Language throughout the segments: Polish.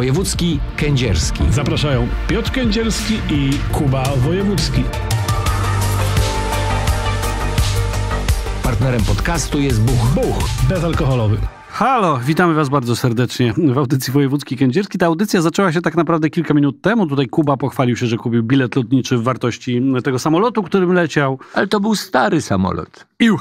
Wojewódzki Kędzierski. Zapraszają Piotr Kędzierski i Kuba Wojewódzki. Partnerem podcastu jest Buch. Buch bezalkoholowy. Halo, witamy Was bardzo serdecznie w audycji Wojewódzki Kędzierski. Ta audycja zaczęła się tak naprawdę kilka minut temu. Tutaj Kuba pochwalił się, że kupił bilet lotniczy w wartości tego samolotu, którym leciał. Ale to był stary samolot. Iu!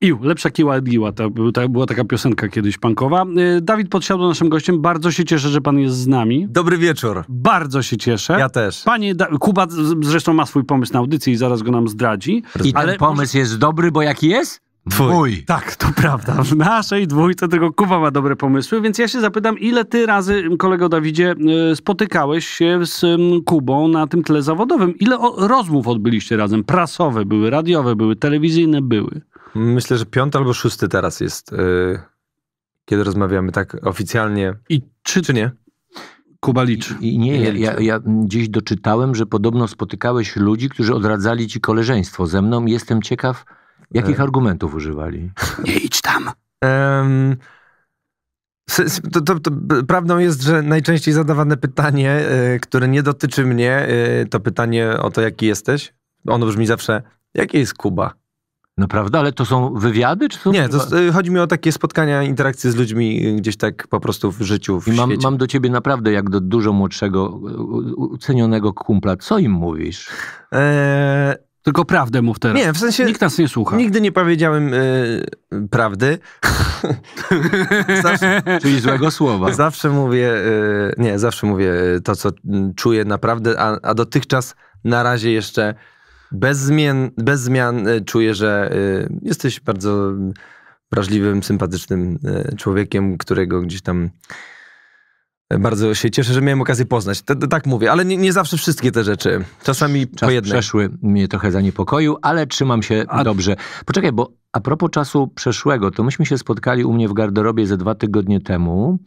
Iu, lepsza kiła Edgiła, to, była taka piosenka kiedyś punkowa. Y, Dawid podsiadł naszym gościem, bardzo się cieszę, że pan jest z nami. Dobry wieczór. Bardzo się cieszę. Ja też. Panie, da Kuba zresztą ma swój pomysł na audycję i zaraz go nam zdradzi. I ale ten pomysł może... jest dobry, bo jaki jest? Twój. Dwój. Tak, to prawda. W naszej dwójce tylko Kuba ma dobre pomysły, więc ja się zapytam, ile ty razy, kolego Dawidzie, y, spotykałeś się z mm, Kubą na tym tle zawodowym? Ile rozmów odbyliście razem? Prasowe były, radiowe były, telewizyjne były. Myślę, że piąty albo szósty teraz jest, yy, kiedy rozmawiamy tak oficjalnie. I czy, czy nie? Kuba liczy. I, i nie, ja, ja, ja, gdzieś doczytałem, że podobno spotykałeś ludzi, którzy odradzali ci koleżeństwo ze mną. Jestem ciekaw, jakich e. argumentów używali. Nie idź tam. to, to, to, prawdą jest, że najczęściej zadawane pytanie, e, które nie dotyczy mnie, e, to pytanie o to, jaki jesteś. Ono brzmi zawsze, jaki jest Kuba? Naprawdę? Ale to są wywiady? Czy są nie, to, y, chodzi mi o takie spotkania, interakcje z ludźmi y, gdzieś tak po prostu w życiu, w I mam, mam, do ciebie naprawdę jak do dużo młodszego, ucenionego kumpla. Co im mówisz? Eee... Tylko prawdę mów teraz. Nie, w sensie... Nikt nas nie słucha. Nigdy nie powiedziałem yy, prawdy. zawsze, Czyli złego słowa. Zawsze mówię, yy, nie, zawsze mówię to, co czuję naprawdę, a, a dotychczas na razie jeszcze bez zmian, bez zmian y, czuję, że y, jesteś bardzo wrażliwym, sympatycznym y, człowiekiem, którego gdzieś tam bardzo się cieszę, że miałem okazję poznać. T tak mówię, ale nie, nie, zawsze wszystkie te rzeczy. Czasami Czas po jednej. przeszły mnie trochę zaniepokoił, ale trzymam się a... dobrze. Poczekaj, bo a propos czasu przeszłego, to myśmy się spotkali u mnie w garderobie ze dwa tygodnie temu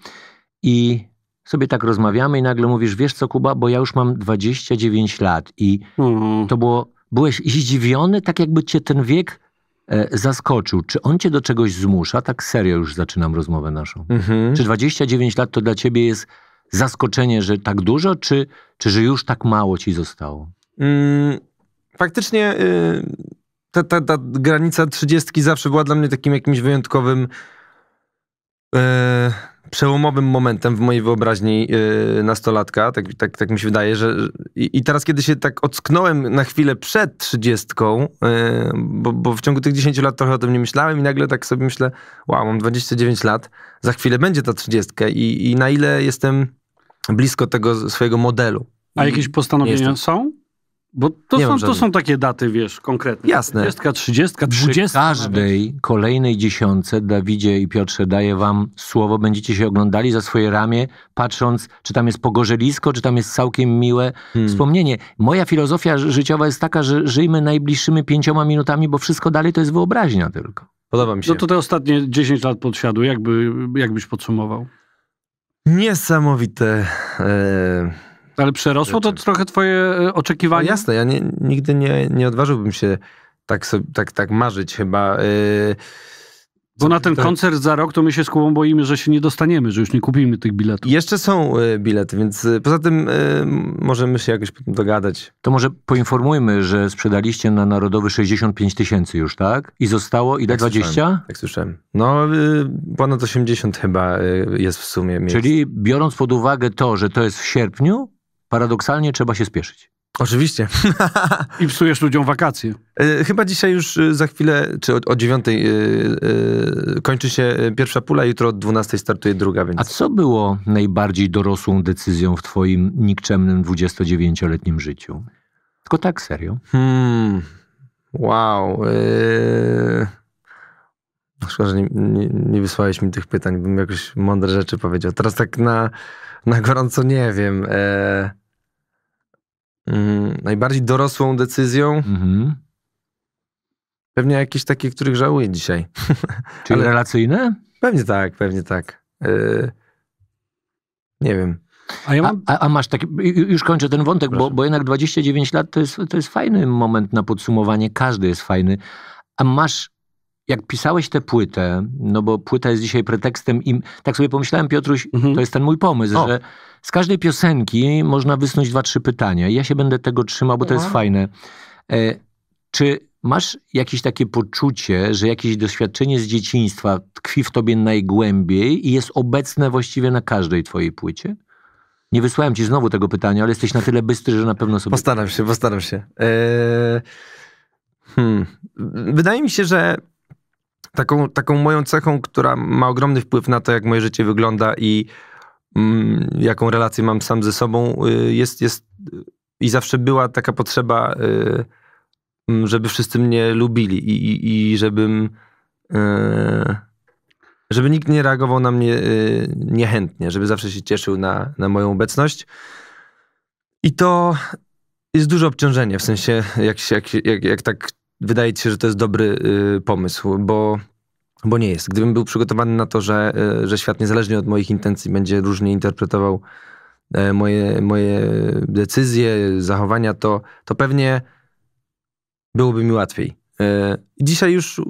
i sobie tak rozmawiamy i nagle mówisz, wiesz co Kuba, bo ja już mam 29 lat i mm. to było byłeś zdziwiony, tak jakby cię ten wiek e, zaskoczył. Czy on cię do czegoś zmusza? Tak serio już zaczynam rozmowę naszą. Mhm. Czy 29 lat to dla ciebie jest zaskoczenie, że tak dużo, czy, czy że już tak mało ci zostało? Mm, faktycznie y, ta, ta, ta granica 30 zawsze była dla mnie takim jakimś wyjątkowym e, przełomowym momentem w mojej wyobraźni yy, nastolatka, tak, tak, tak mi się wydaje, że i, i teraz kiedy się tak ocknąłem na chwilę przed trzydziestką, yy, bo, bo, w ciągu tych 10 lat trochę o tym nie myślałem i nagle tak sobie myślę, wow, mam 29 lat, za chwilę będzie ta trzydziestka i, i na ile jestem blisko tego swojego modelu. A jakieś postanowienia są? Bo to, są, to są takie daty, wiesz, konkretne. Jasne. 20, 30, 20. Przy każdej nawet. kolejnej dziesiące, Dawidzie i Piotrze, daję wam słowo, będziecie się oglądali za swoje ramię, patrząc, czy tam jest pogorzelisko, czy tam jest całkiem miłe hmm. wspomnienie. Moja filozofia życiowa jest taka, że żyjmy najbliższymi pięcioma minutami, bo wszystko dalej to jest wyobraźnia tylko. Podoba mi się. No to te ostatnie 10 lat podsiadu, jakby, jakbyś podsumował? Niesamowite... E, ale przerosło to trochę twoje e, oczekiwania? No jasne, ja nie, nigdy nie, nie odważyłbym się tak, sobie, tak, tak marzyć chyba. Yy, Bo na ten to... koncert za rok to my się z Kubą boimy, że się nie dostaniemy, że już nie kupimy tych biletów. Jeszcze są e, bilety, więc poza tym możemy się jakoś dogadać. To może poinformujmy, że sprzedaliście na Narodowy 65 tysięcy już, tak? I zostało ile? Tak 20? Słyszałem, tak słyszałem. No ponad 80 chyba jest w sumie. Miejsc. Czyli biorąc pod uwagę to, że to jest w sierpniu, paradoksalnie trzeba się spieszyć. Oczywiście. I psujesz ludziom wakacje. E, chyba dzisiaj już e, za chwilę, czy o, o yy, yy, kończy się pierwsza pula, jutro o 12 startuje druga. Więc... A co było najbardziej dorosłą decyzją w twoim nikczemnym 29-letnim życiu? Tylko tak, serio. Hmm. Wow. Yy... Szkoda, że nie, nie, nie, wysłałeś mi tych pytań, bym jakieś mądre rzeczy powiedział. Teraz tak na, na gorąco nie wiem. Yy... Mhm. najbardziej dorosłą decyzją. Mhm. Pewnie jakieś takie, których żałuję dzisiaj. Czyli Ale... relacyjne? Pewnie tak, pewnie tak. Yy... Nie wiem. A, ja mam... a, a, masz taki, już kończę ten wątek, bo, bo jednak 29 lat to jest, to jest fajny moment na podsumowanie, każdy jest fajny. A masz jak pisałeś tę płytę, no bo płyta jest dzisiaj pretekstem i tak sobie pomyślałem, Piotruś, mhm. to jest ten mój pomysł, o. że z każdej piosenki można wysnuć dwa, trzy pytania. Ja się będę tego trzymał, bo to jest no. fajne. E, czy masz jakieś takie poczucie, że jakieś doświadczenie z dzieciństwa tkwi w tobie najgłębiej i jest obecne właściwie na każdej twojej płycie? Nie wysłałem ci znowu tego pytania, ale jesteś na tyle bystry, że na pewno sobie... Postaram się, postaram się. E, hmm. Wydaje mi się, że taką, taką moją cechą, która ma ogromny wpływ na to, jak moje życie wygląda i Mm, jaką relację mam sam ze sobą, y, jest, jest i zawsze była taka potrzeba, y, mm, żeby wszyscy mnie lubili i, i, i żebym y, żeby nikt nie reagował na mnie niechętnie, żeby zawsze się cieszył na, na moją obecność. I to jest duże obciążenie, w sensie jak, jak, jak, jak tak wydaje ci się, że to jest dobry pomysł, bo bo nie jest. Gdybym był przygotowany na to, że, e, że świat niezależnie od moich intencji będzie różnie interpretował e, moje, moje decyzje, zachowania, to, to pewnie byłoby mi łatwiej. E, dzisiaj już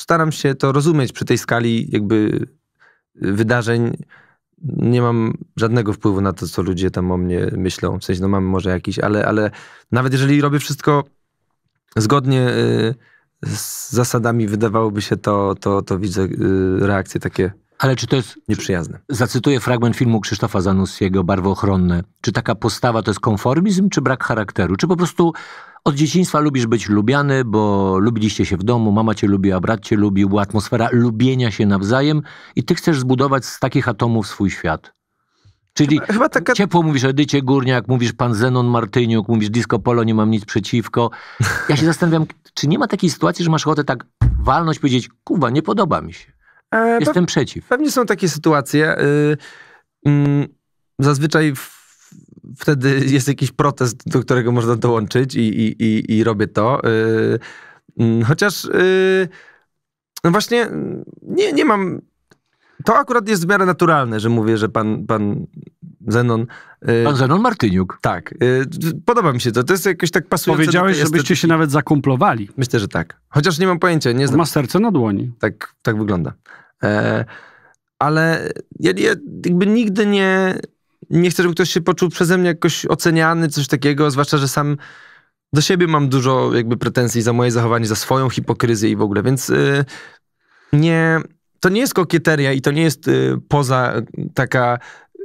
staram się to rozumieć przy tej skali jakby wydarzeń. Nie mam żadnego wpływu na to, co ludzie tam o mnie myślą. W sensie, no mam może jakiś, ale, ale nawet jeżeli robię wszystko zgodnie z zasadami wydawałoby się to, to, to widzę y, reakcje takie ale czy to jest. Nieprzyjazne. Zacytuję fragment filmu Krzysztofa Zanussiego, Barwochronne. Czy taka postawa to jest konformizm, czy brak charakteru? Czy po prostu od dzieciństwa lubisz być lubiany, bo lubiliście się w domu, mama cię lubiła, brat cię lubił, była atmosfera lubienia się nawzajem i ty chcesz zbudować z takich atomów swój świat? Czyli Chyba taka... ciepło mówisz Edycie Górniak, mówisz pan Zenon Martyniuk, mówisz Disco Polo, nie mam nic przeciwko. Ja się zastanawiam, czy nie ma takiej sytuacji, że masz ochotę tak walność powiedzieć, kuwa, nie podoba mi się. E, Jestem przeciw. Pewnie są takie sytuacje. Y, mm, zazwyczaj wtedy jest jakiś protest, do którego można dołączyć i, i, i, i robię to. Y, mm, chociaż y, no właśnie mm, nie, nie mam to akurat jest w miarę naturalne, że mówię, że pan, pan Zenon... Yy, pan Zenon Martyniuk. Tak. Yy, podoba mi się to. To jest jakoś tak pasujące. Powiedziałeś, żebyście się nawet zakumplowali. Myślę, że tak. Chociaż nie mam pojęcia. Nie znam. Ma serce na dłoni. Tak, tak wygląda. E, ale ja, ja jakby nigdy nie, nie chcę, żeby ktoś się poczuł przeze mnie jakoś oceniany, coś takiego, zwłaszcza, że sam do siebie mam dużo jakby pretensji za moje zachowanie, za swoją hipokryzję i w ogóle, więc yy, nie to nie jest kokieteria i to nie jest y, poza taka,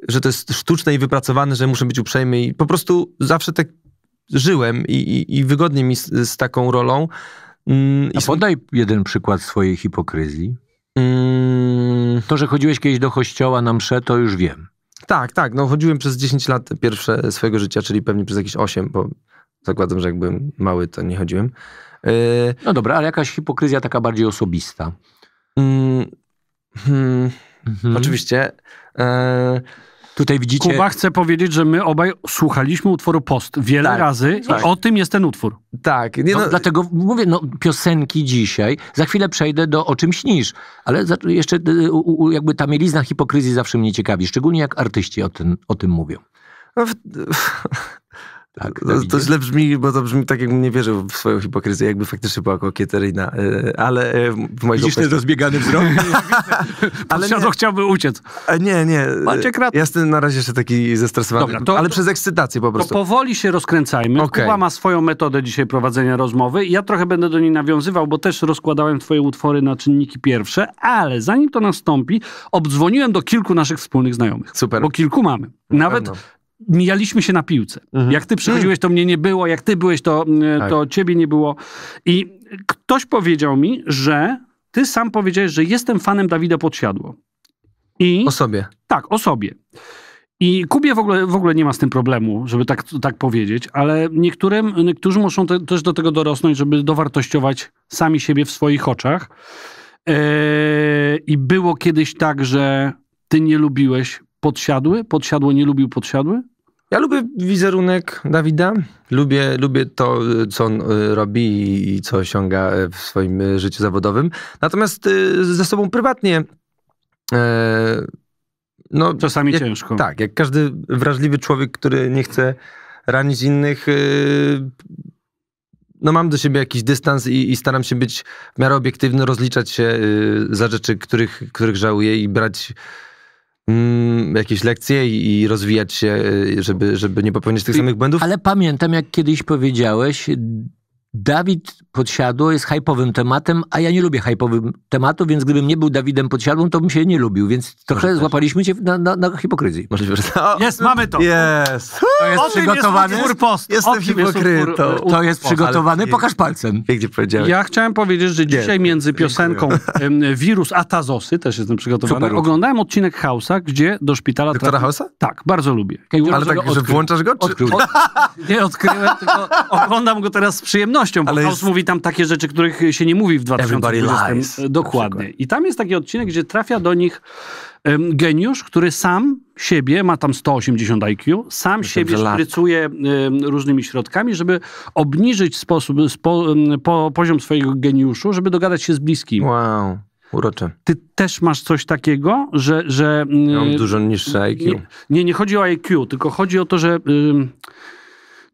że to jest sztuczne i wypracowane, że muszę być uprzejmy i po prostu zawsze tak żyłem i, i, i wygodnie mi z, z taką rolą. Mm, A podaj jeden przykład swojej hipokryzji. Mm. To, że chodziłeś kiedyś do kościoła na msze, to już wiem. Tak, tak. No chodziłem przez 10 lat pierwsze swojego życia, czyli pewnie przez jakieś 8, bo zakładam, że jak byłem mały, to nie chodziłem. Y, no dobra, ale jakaś hipokryzja taka bardziej osobista. Mm, Hmm, mhm. Oczywiście. E, Tutaj widzicie. Kuba chce powiedzieć, że my obaj słuchaliśmy utworu Post wiele tak, razy tak. i o tym jest ten utwór. Tak. Nie, no, no, dlatego mówię, no, piosenki dzisiaj. Za chwilę przejdę do O czym śnisz, ale za, jeszcze y, u, u, jakby ta mielizna hipokryzji zawsze mnie ciekawi, szczególnie jak artyści o, o tym mówią. No w... Tak, no, to, to źle brzmi, bo to brzmi tak, jakbym nie wierzył w swoją hipokryzję, jakby faktycznie była kokieteryjna, e, ale e, w moich Widzisz ten rozbiegany wzrok? ale nie, chciałby uciec. E, nie, nie. Macie Rat... Ja jestem na razie jeszcze taki zestresowany, Dobra, to, ale przez ekscytację po prostu. To powoli się rozkręcajmy. Okay. Kuba ma swoją metodę dzisiaj prowadzenia rozmowy. Ja trochę będę do niej nawiązywał, bo też rozkładałem twoje utwory na czynniki pierwsze, ale zanim to nastąpi, obdzwoniłem do kilku naszych wspólnych znajomych. Super. Bo kilku mamy. Nawet mijaliśmy się na piłce. Mhm. Jak ty przychodziłeś, to mnie nie było, jak ty byłeś, to, mm, tak. to ciebie nie było. I ktoś powiedział mi, że ty sam powiedziałeś, że jestem fanem Dawida Podsiadło. I, o sobie. Tak, o sobie. I Kubie w ogóle, w ogóle nie ma z tym problemu, żeby tak, tak powiedzieć, ale niektórym, niektórzy muszą te, też do tego dorosnąć, żeby dowartościować sami siebie w swoich oczach. Yy, I było kiedyś tak, że ty nie lubiłeś podsiadły? Podsiadło nie lubił podsiadły? Ja lubię wizerunek Dawida, lubię, lubię to, co on y, robi i co osiąga e, w swoim e, życiu zawodowym. Natomiast y, ze sobą prywatnie. E, no, Czasami jak, ciężko. Tak, jak każdy wrażliwy człowiek, który nie chce ranić innych, y, no mam do siebie jakiś dystans i, i, staram się być w miarę obiektywny, rozliczać się za rzeczy, których, których żałuję i brać Mm, jakieś lekcje i, rozwijać się, y, żeby, żeby nie popełniać tych samych błędów. Ale pamiętam, jak kiedyś powiedziałeś, Dawid Podsiadło jest hajpowym tematem, a ja nie lubię hajpowym tematów, więc gdybym nie był Dawidem Podsiadłą, to bym się nie lubił, więc trochę Może złapaliśmy cię na, na, na hipokryzji. Może no. tak. Jest, mamy to. Yes. To jest o przygotowany. Jest post. Jestem hipokrytą. To jest przygotowany, pokaż palcem. Ja chciałem powiedzieć, że dzisiaj między piosenką Wirus a "Tazosy" też jestem przygotowany, Super. oglądałem odcinek Hausa, gdzie do szpitala... Doktora Hausa? Tak, bardzo lubię. Ale tak, że włączasz go? Czy... nie odkryłem, tylko oglądam go teraz z przyjemnością pewnością, bo ale House jest... mówi tam takie rzeczy, których się nie mówi w 2020. Lies, Dokładnie. I tam jest taki odcinek, gdzie trafia do nich um, geniusz, który sam siebie, ma tam 180 IQ, sam siebie sprycuje różnymi środkami, żeby obniżyć sposób, spo, po, poziom swojego geniuszu, żeby dogadać się z bliskim. Wow. Urocze. Ty też masz coś takiego, że... że ja mam dużo niższe IQ. Nie, nie, nie, chodzi o IQ, tylko chodzi o to, że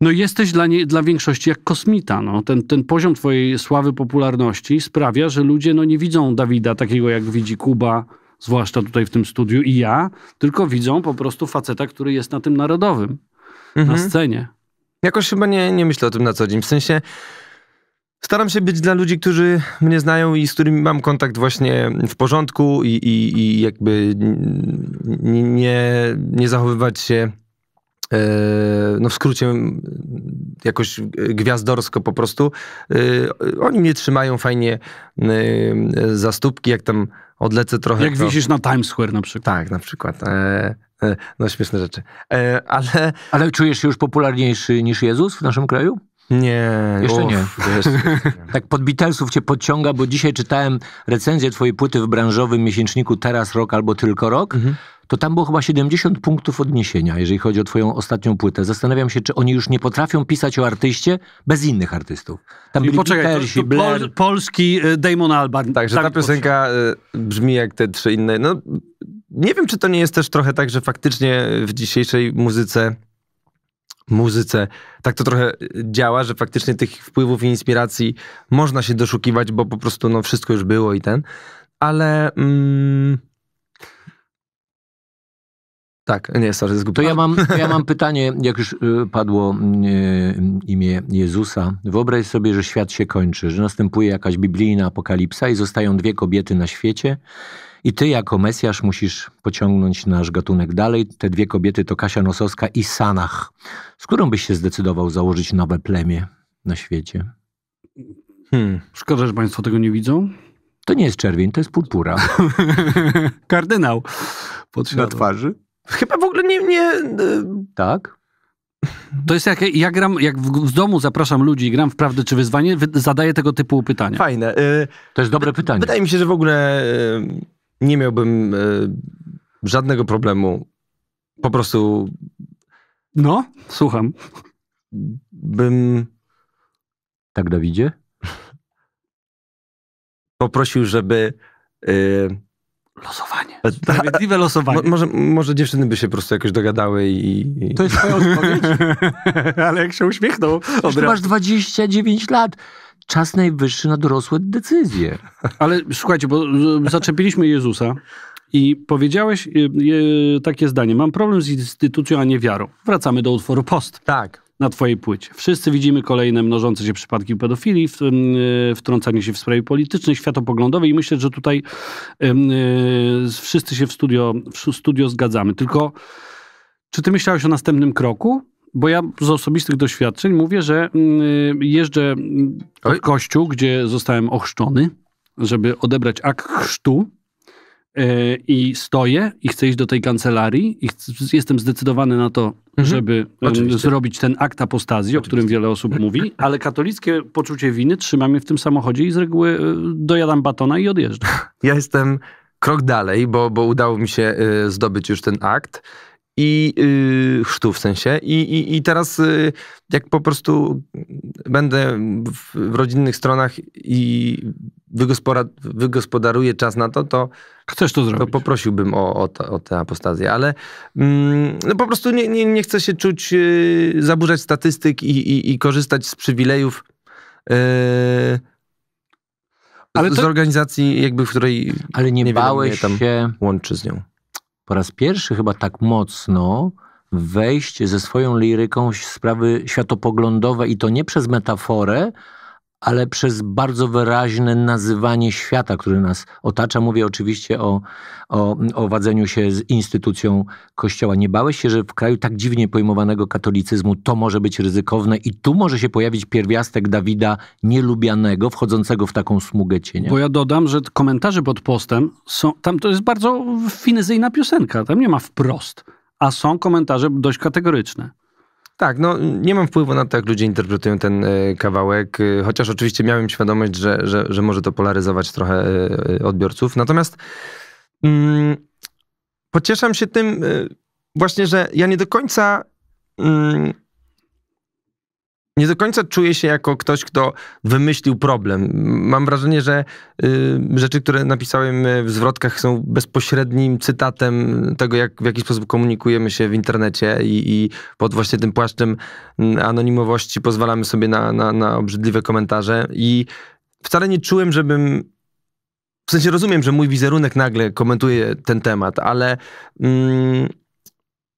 no jesteś dla, nie, dla większości jak kosmita. No. Ten, ten poziom twojej sławy, popularności sprawia, że ludzie no, nie widzą Dawida takiego, jak widzi Kuba, zwłaszcza tutaj w tym studiu i ja, tylko widzą po prostu faceta, który jest na tym narodowym, mhm. na scenie. Jakoś chyba nie, nie myślę o tym na co dzień. W sensie staram się być dla ludzi, którzy mnie znają i z którymi mam kontakt właśnie w porządku i, i, i jakby nie, nie zachowywać się E, no w skrócie jakoś e, gwiazdorsko po prostu. E, oni mnie trzymają fajnie za stópki, jak tam odlecę trochę. Jak to... wisisz na Times Square na przykład. Tak, na przykład. No śmieszne rzeczy. Ale... Ale czujesz się już popularniejszy niż Jezus w naszym kraju? Nie. Jeszcze uf, nie. tak pod Beatlesów cię podciąga, bo dzisiaj czytałem recenzję twojej płyty w branżowym miesięczniku Teraz Rok albo Tylko Rok. Mhm to tam było chyba 70 punktów odniesienia, jeżeli chodzi o twoją ostatnią płytę. Zastanawiam się, czy oni już nie potrafią pisać o artyście bez innych artystów. Tam I byli poczekaj, Petersi, to, to pol, polski y, Damon Albarn. Tak, że ta piosenka poczekaj. Y, brzmi jak te trzy inne. No, nie wiem, czy to nie jest też trochę tak, że faktycznie w dzisiejszej muzyce muzyce. Tak to trochę działa, że faktycznie tych wpływów i inspiracji można się doszukiwać, bo po prostu no, wszystko już było i ten. Ale mm, tak, nie, sorry, zgubiłem. To ja mam, to ja mam pytanie, jak już y, padło y, imię Jezusa. Wyobraź sobie, że świat się kończy, że następuje jakaś biblijna apokalipsa i zostają dwie kobiety na świecie. I ty jako Mesjasz musisz pociągnąć nasz gatunek dalej. Te dwie kobiety to Kasia Nosowska i Sanach. Z którą byś się zdecydował założyć nowe plemię na świecie? Hmm. Szkoda, że państwo tego nie widzą. To nie jest czerwień, to jest purpura. Kardynał. Podsiadł. Na twarzy? Chyba w ogóle nie... nie... E, tak? To jest jak ja gram, jak w, domu zapraszam ludzi i gram w prawdę czy wyzwanie, wy, zadaję tego typu pytania. Fajne. Y to jest dobre pytanie. Wydaje mi się, że w ogóle y nie miałbym y żadnego problemu. Po prostu. No, słucham. Bym. Tak, Dawidzie? Poprosił, żeby Losowanie. Sprawiedliwe losowanie. Mo, może, może dziewczyny by się po prostu jakoś dogadały i... i... To jest twoja odpowiedź? Ale jak się uśmiechnął... Ty masz 29 lat czas najwyższy na dorosłe decyzje. Ale słuchajcie, bo e, zaczepiliśmy Jezusa i powiedziałeś e, e, takie zdanie. Mam problem z instytucją, a nie wiarą. Wracamy do utworu Post. Tak na twojej płycie. Wszyscy widzimy kolejne mnożące się przypadki pedofilii, w, e, wtrącanie się w sprawy polityczne, światopoglądowe i myślę, że tutaj e, wszyscy się w studio, w studio zgadzamy. Tylko czy ty myślałeś o następnym kroku? Bo ja z osobistych doświadczeń mówię, że mm, jeżdżę mm, w kościół, gdzie zostałem ochrzczony, żeby odebrać akt chrztu e, i stoję i chcę iść do tej kancelarii i jestem zdecydowany na to, mhm. żeby Oczywiście. zrobić ten akt apostazji, Oczywiście. o którym wiele osób mówi, ale katolickie poczucie winy trzyma mnie w tym samochodzie i z reguły e, dojadam batona i odjeżdżam. Ja jestem krok dalej, bo, bo udało mi się e, zdobyć już ten akt i yy, chrztu w sensie. I, i, i teraz yy, jak po prostu będę w, w rodzinnych stronach i wygospodaruje czas na to, to chcesz to zrobić. To poprosiłbym o, o, o tę apostazję, ale mm, no po prostu nie, nie, nie chcę się czuć, yy, zaburzać statystyk i, i, i, korzystać z przywilejów. Yy, ale to... Z organizacji, jakby w której. Ale nie, nie bałeś wiem, się. Łączy z nią. Po raz pierwszy chyba tak mocno wejść ze swoją liryką w sprawy światopoglądowe i to nie przez metaforę, ale przez bardzo wyraźne nazywanie świata, który nas otacza. Mówię oczywiście o, o, o wadzeniu się z instytucją Kościoła. Nie bałeś się, że w kraju tak dziwnie pojmowanego katolicyzmu to może być ryzykowne i tu może się pojawić pierwiastek Dawida nielubianego, wchodzącego w taką smugę cienia? Bo ja dodam, że komentarze pod postem są, tam to jest bardzo finezyjna piosenka, tam nie ma wprost, a są komentarze dość kategoryczne. Tak, no nie mam wpływu na to, jak ludzie interpretują ten e, kawałek, e, chociaż oczywiście miałem świadomość, że, że, że może to polaryzować trochę e, odbiorców. Natomiast mm, pocieszam się tym właśnie, że ja nie do końca mm, nie do końca czuję się jako ktoś, kto wymyślił problem. Mam wrażenie, że y, rzeczy, które napisałem y, w zwrotkach, są bezpośrednim cytatem tego, jak w jaki sposób komunikujemy się w internecie i, i pod właśnie tym płaszczem mm, anonimowości pozwalamy sobie na, na, na obrzydliwe komentarze. I wcale nie czułem, żebym w sensie rozumiem, że mój wizerunek nagle komentuje ten temat, ale mm,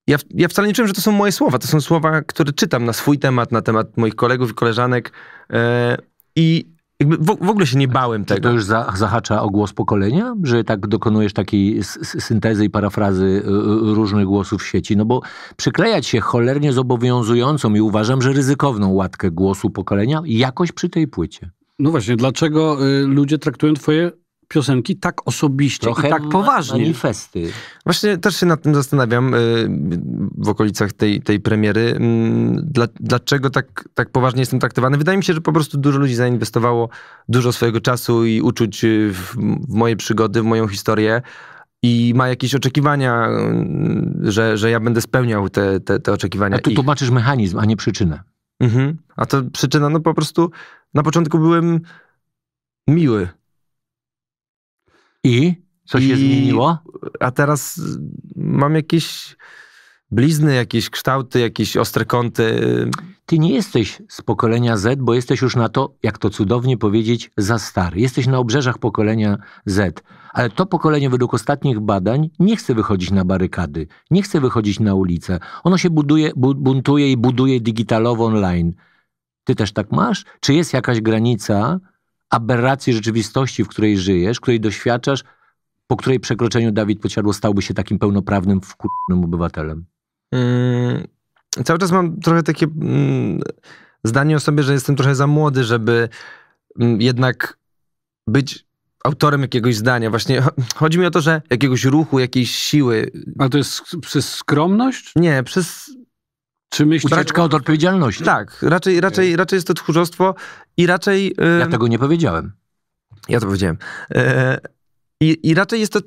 ja, ja wcale nie czułem, że to są moje słowa. To są słowa, które czytam na swój temat, na temat moich kolegów i koleżanek. E, I jakby w, w, ogóle się nie bałem tego. Czy to już za, zahacza o głos pokolenia? Że tak dokonujesz takiej syntezy i parafrazy y, y, różnych głosów w sieci? No bo przyklejać się cholernie zobowiązującą i uważam, że ryzykowną łatkę głosu pokolenia jakoś przy tej płycie. No właśnie, dlaczego y, ludzie traktują twoje piosenki tak osobiście Trochę i tak poważnie. Manifesty. Właśnie też się nad tym zastanawiam y, w okolicach tej, tej premiery. Mm, dlaczego tak, tak poważnie jestem traktowany? Wydaje mi się, że po prostu dużo ludzi zainwestowało dużo swojego czasu i uczuć y, w, w moje przygody, w moją historię i ma jakieś oczekiwania, mm, że, że ja będę spełniał te, te, te oczekiwania. A tu ich. tłumaczysz mechanizm, a nie przyczynę. Mhm. A to przyczyna, no po prostu na początku byłem miły i? Co się I... zmieniło? A teraz y, mam jakieś blizny, jakieś kształty, jakieś ostre kąty. Ty nie jesteś z pokolenia Z, bo jesteś już na to, jak to cudownie powiedzieć, za stary. Jesteś na obrzeżach pokolenia Z. Ale to pokolenie według ostatnich badań nie chce wychodzić na barykady, nie chce wychodzić na ulicę. Ono się buduje, bu buntuje i buduje digitalowo online. Ty też tak masz? Czy jest jakaś granica, aberracji rzeczywistości, w której żyjesz, której doświadczasz, po której przekroczeniu Dawid Podsiadło stałby się takim pełnoprawnym, wkurzonym obywatelem? Mm, cały czas mam trochę takie mm, zdanie o sobie, że jestem trochę za młody, żeby mm, jednak być autorem jakiegoś zdania. Właśnie chodzi mi o to, że jakiegoś ruchu, jakiejś siły. A to jest przez skromność? Nie, przez czy myślisz... Ucieczka od odpowiedzialności. Tak, raczej, raczej, e. raczej jest to tchórzostwo i raczej... Yy... Ja tego nie powiedziałem. Ja to powiedziałem. Yy, i, raczej jest to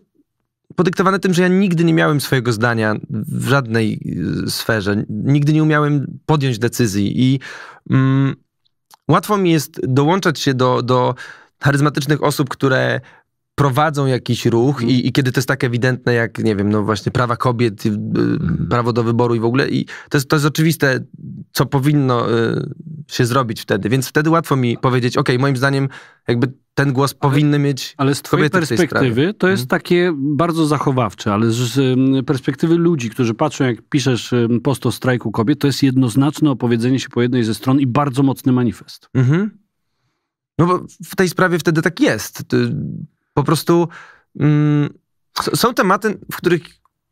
podyktowane tym, że ja nigdy nie miałem swojego zdania w żadnej sferze. Nigdy nie umiałem podjąć decyzji i mm, łatwo mi jest dołączać się do, do charyzmatycznych osób, które prowadzą jakiś ruch i, i, kiedy to jest tak ewidentne jak, nie wiem, no właśnie prawa kobiet, y, prawo do wyboru i w ogóle i to jest, to jest oczywiste, co powinno y, się zrobić wtedy, więc wtedy łatwo mi powiedzieć, ok, moim zdaniem jakby ten głos ale, powinny mieć Ale z twojej perspektywy to jest hmm. takie bardzo zachowawcze, ale z perspektywy ludzi, którzy patrzą, jak piszesz post o strajku kobiet, to jest jednoznaczne opowiedzenie się po jednej ze stron i bardzo mocny manifest. Mhm. No bo w tej sprawie wtedy tak jest. Po prostu mm, są tematy, w których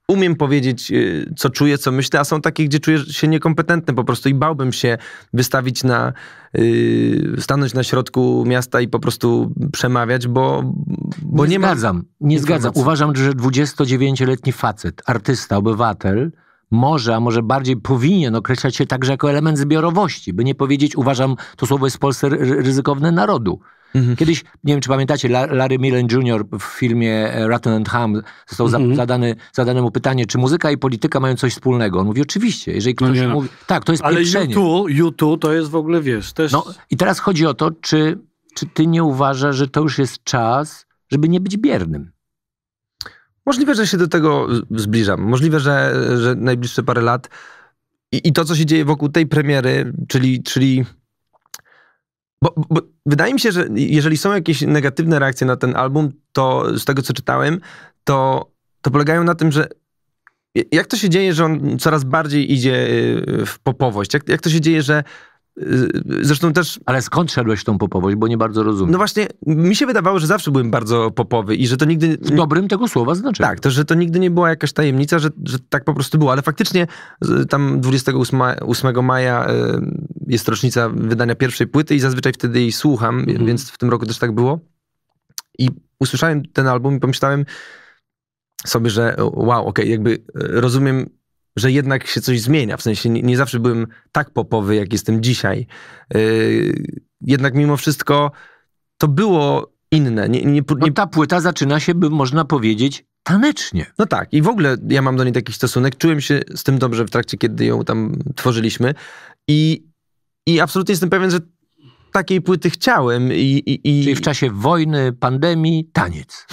umiem powiedzieć, y, co czuję, co myślę, a są takie, gdzie czuję się niekompetentny po prostu i bałbym się wystawić na, yy, stanąć na środku miasta i po prostu przemawiać, bo, bo nie, nie zgadzam, ma... Nie zgadzam. Uważam, że 29-letni facet, artysta, obywatel może, a może bardziej powinien określać się także jako element zbiorowości, by nie powiedzieć, uważam, to słowo jest w Polsce ryzykowne narodu. Mhm. Kiedyś, nie wiem czy pamiętacie, Larry Millen Jr. w filmie e, Rattle and Ham został mhm. zadany, zadane mu pytanie, czy muzyka i polityka mają coś wspólnego. On mówi, oczywiście, jeżeli no ktoś no mówi... Tak, to jest Ale pieprzenie. YouTube, YouTube to jest w ogóle, wiesz, też... No i teraz chodzi o to, czy, czy ty nie uważasz, że to już jest czas, żeby nie być biernym? Możliwe, że się do tego zbliżam. Możliwe, że, że najbliższe parę lat i, i to, co się dzieje wokół tej premiery, czyli, czyli bo, bo, wydaje mi się, że jeżeli są jakieś negatywne reakcje na ten album, to z tego co czytałem, to, to polegają na tym, że jak to się dzieje, że on coraz bardziej idzie y, w popowość? Jak, jak to się dzieje, że Y, zresztą też. Ale skąd szedłeś tą popowość, bo nie bardzo rozumiem. No właśnie, mi się wydawało, że zawsze byłem bardzo popowy i że to nigdy. W dobrym tego słowa znaczeniu. Tak, to że to nigdy nie była jakaś tajemnica, że, że tak po prostu było. Ale faktycznie tam 28 8 maja y, jest rocznica wydania pierwszej płyty i zazwyczaj wtedy jej słucham, mhm. więc w tym roku też tak było. I usłyszałem ten album i pomyślałem sobie, że wow, okej, okay, jakby y, rozumiem że jednak się coś zmienia. W sensie nie, nie zawsze byłem tak popowy, jak jestem dzisiaj. Y, jednak mimo wszystko to było inne. Nie, nie, no ta płyta zaczyna się, by można powiedzieć, tanecznie. No tak, i w ogóle ja mam do niej taki stosunek. Czułem się z tym dobrze w trakcie, kiedy ją tam tworzyliśmy. I, i absolutnie jestem pewien, że takiej płyty chciałem. I, i, i... Czyli w czasie wojny, pandemii, taniec.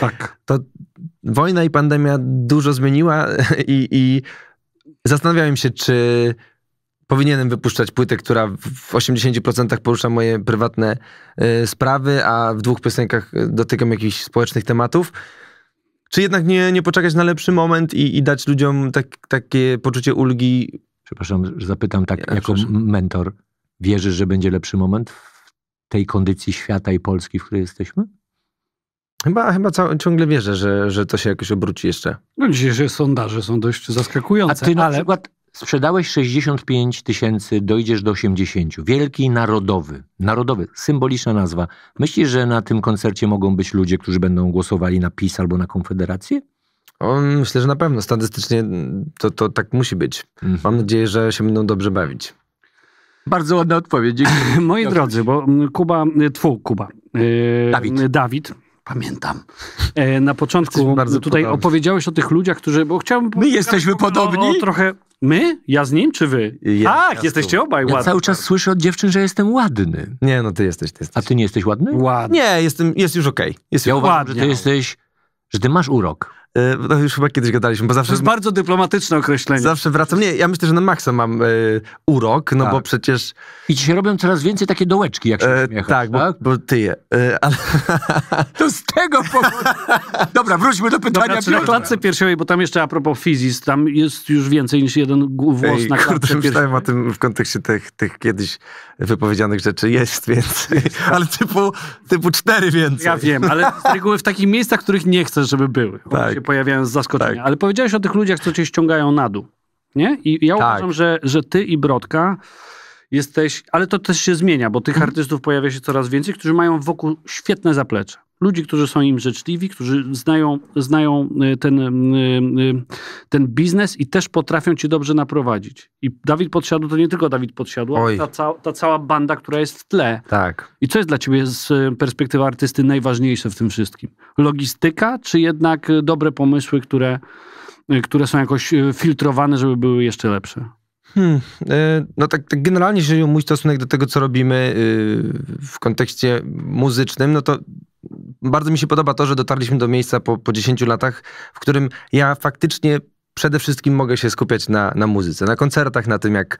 tak. To wojna i pandemia dużo zmieniła i, i zastanawiałem się, czy powinienem wypuszczać płytę, która w 80% porusza moje prywatne y, sprawy, a w dwóch piosenkach dotykam jakichś społecznych tematów. Czy jednak nie, nie poczekać na lepszy moment i, i dać ludziom tak, takie poczucie ulgi? Przepraszam, że zapytam tak ja, jako mentor. Wierzysz, że będzie lepszy moment w tej kondycji świata i Polski, w której jesteśmy? Chyba, chyba cał, ciągle wierzę, że, że to się jakoś obróci jeszcze. No dzisiejsze sondaże są dość zaskakujące. A ty na ale... przykład sprzedałeś 65 tysięcy, dojdziesz do 80. Wielki Narodowy. Narodowy, symboliczna nazwa. Myślisz, że na tym koncercie mogą być ludzie, którzy będą głosowali na PiS albo na Konfederację? myślę, że na pewno. Statystycznie to, to tak musi być. Mhm. Mam nadzieję, że się będą dobrze bawić. Bardzo ładna odpowiedź. Moi drodzy, bo mm, Kuba, y, twój Kuba, yy, Dawid. Dawid Pamiętam. E, na początku bardzo tutaj podobny. opowiedziałeś o tych ludziach, którzy, bo chciałbym... My jesteśmy tak, podobni? O, trochę... My? Ja z nim, czy wy? Ja, tak, ja jesteście obaj ja ładni. cały czas słyszę od dziewczyn, że jestem ładny. Nie, no ty jesteś, ty jesteś. A ty nie jesteś ładny? Ładny. Nie, jestem, jest już okej. Okay. Jest ja uważam, że ty jesteś, że ty masz urok. Y, no już chyba kiedyś gadaliśmy, bo zawsze... To jest bardzo dyplomatyczne określenie. Zawsze wracam. Nie, ja myślę, że na maksa mam y, urok, no tak. bo przecież... I ci się robią coraz więcej takie dołeczki, jak się e, uśmiechasz, tak? Bo, tak? bo ty je. E, y, ale... To z tego powodu... Dobra, wróćmy do pytania. Dobra, na klatce piersiowej, bo tam jeszcze a propos fizis, tam jest już więcej niż jeden włos Ej, na klatce kurde, piersiowej. myślałem o tym w kontekście tych, tych kiedyś wypowiedzianych rzeczy. Jest więcej, ale typu, typu cztery więcej. Ja wiem, ale z reguły w takich miejscach, których nie chcesz, żeby były. Tak pojawiają z zaskoczenia. Tak. Ale powiedziałeś o tych ludziach, co cię ściągają na dół. Nie? I ja tak. uważam, że, że ty i Brodka jesteś, ale to też się zmienia, bo tych mhm. artystów pojawia się coraz więcej, którzy mają wokół świetne zaplecze ludzi, którzy są im życzliwi, którzy znają, znają e, ten, e, e, ten biznes i też potrafią cię dobrze naprowadzić. I Dawid Podsiadło to nie tylko Dawid Podsiadło, ale ta, ca ta cała banda, która jest w tle. Tak. I co jest dla ciebie z perspektywy artysty najważniejsze w tym wszystkim? Logistyka, czy jednak dobre pomysły, które, które są jakoś filtrowane, żeby były jeszcze lepsze? Hmm. E, no tak, tak, generalnie, jeżeli mój stosunek do tego, co robimy y, w kontekście muzycznym, no to bardzo mi się podoba to, że dotarliśmy do miejsca po, po 10 latach, w którym ja faktycznie przede wszystkim mogę się skupiać na, na muzyce, na koncertach, na tym jak...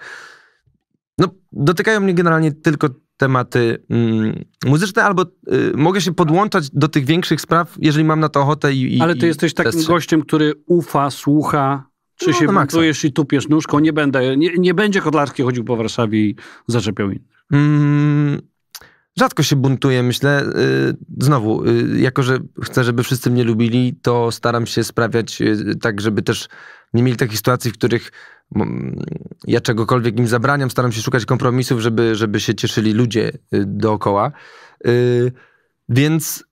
No, dotykają mnie generalnie tylko tematy mm, muzyczne, albo y, mogę się podłączać do tych większych spraw, jeżeli mam na to ochotę i. i Ale ty jesteś takim gościem, który ufa, słucha, czy no, się buntujesz i tupiesz nóżką? Nie będę, nie, nie będzie Kotlarski chodził po Warszawie i zaczepiał innych. Mm, rzadko się buntuję, myślę. Y, znowu, y, jako że chcę, żeby wszyscy mnie lubili, to staram się sprawiać y, tak, żeby też nie mieli takich sytuacji, w których ja czegokolwiek im zabraniam, staram się szukać kompromisów, żeby, żeby się cieszyli ludzie dookoła. Więc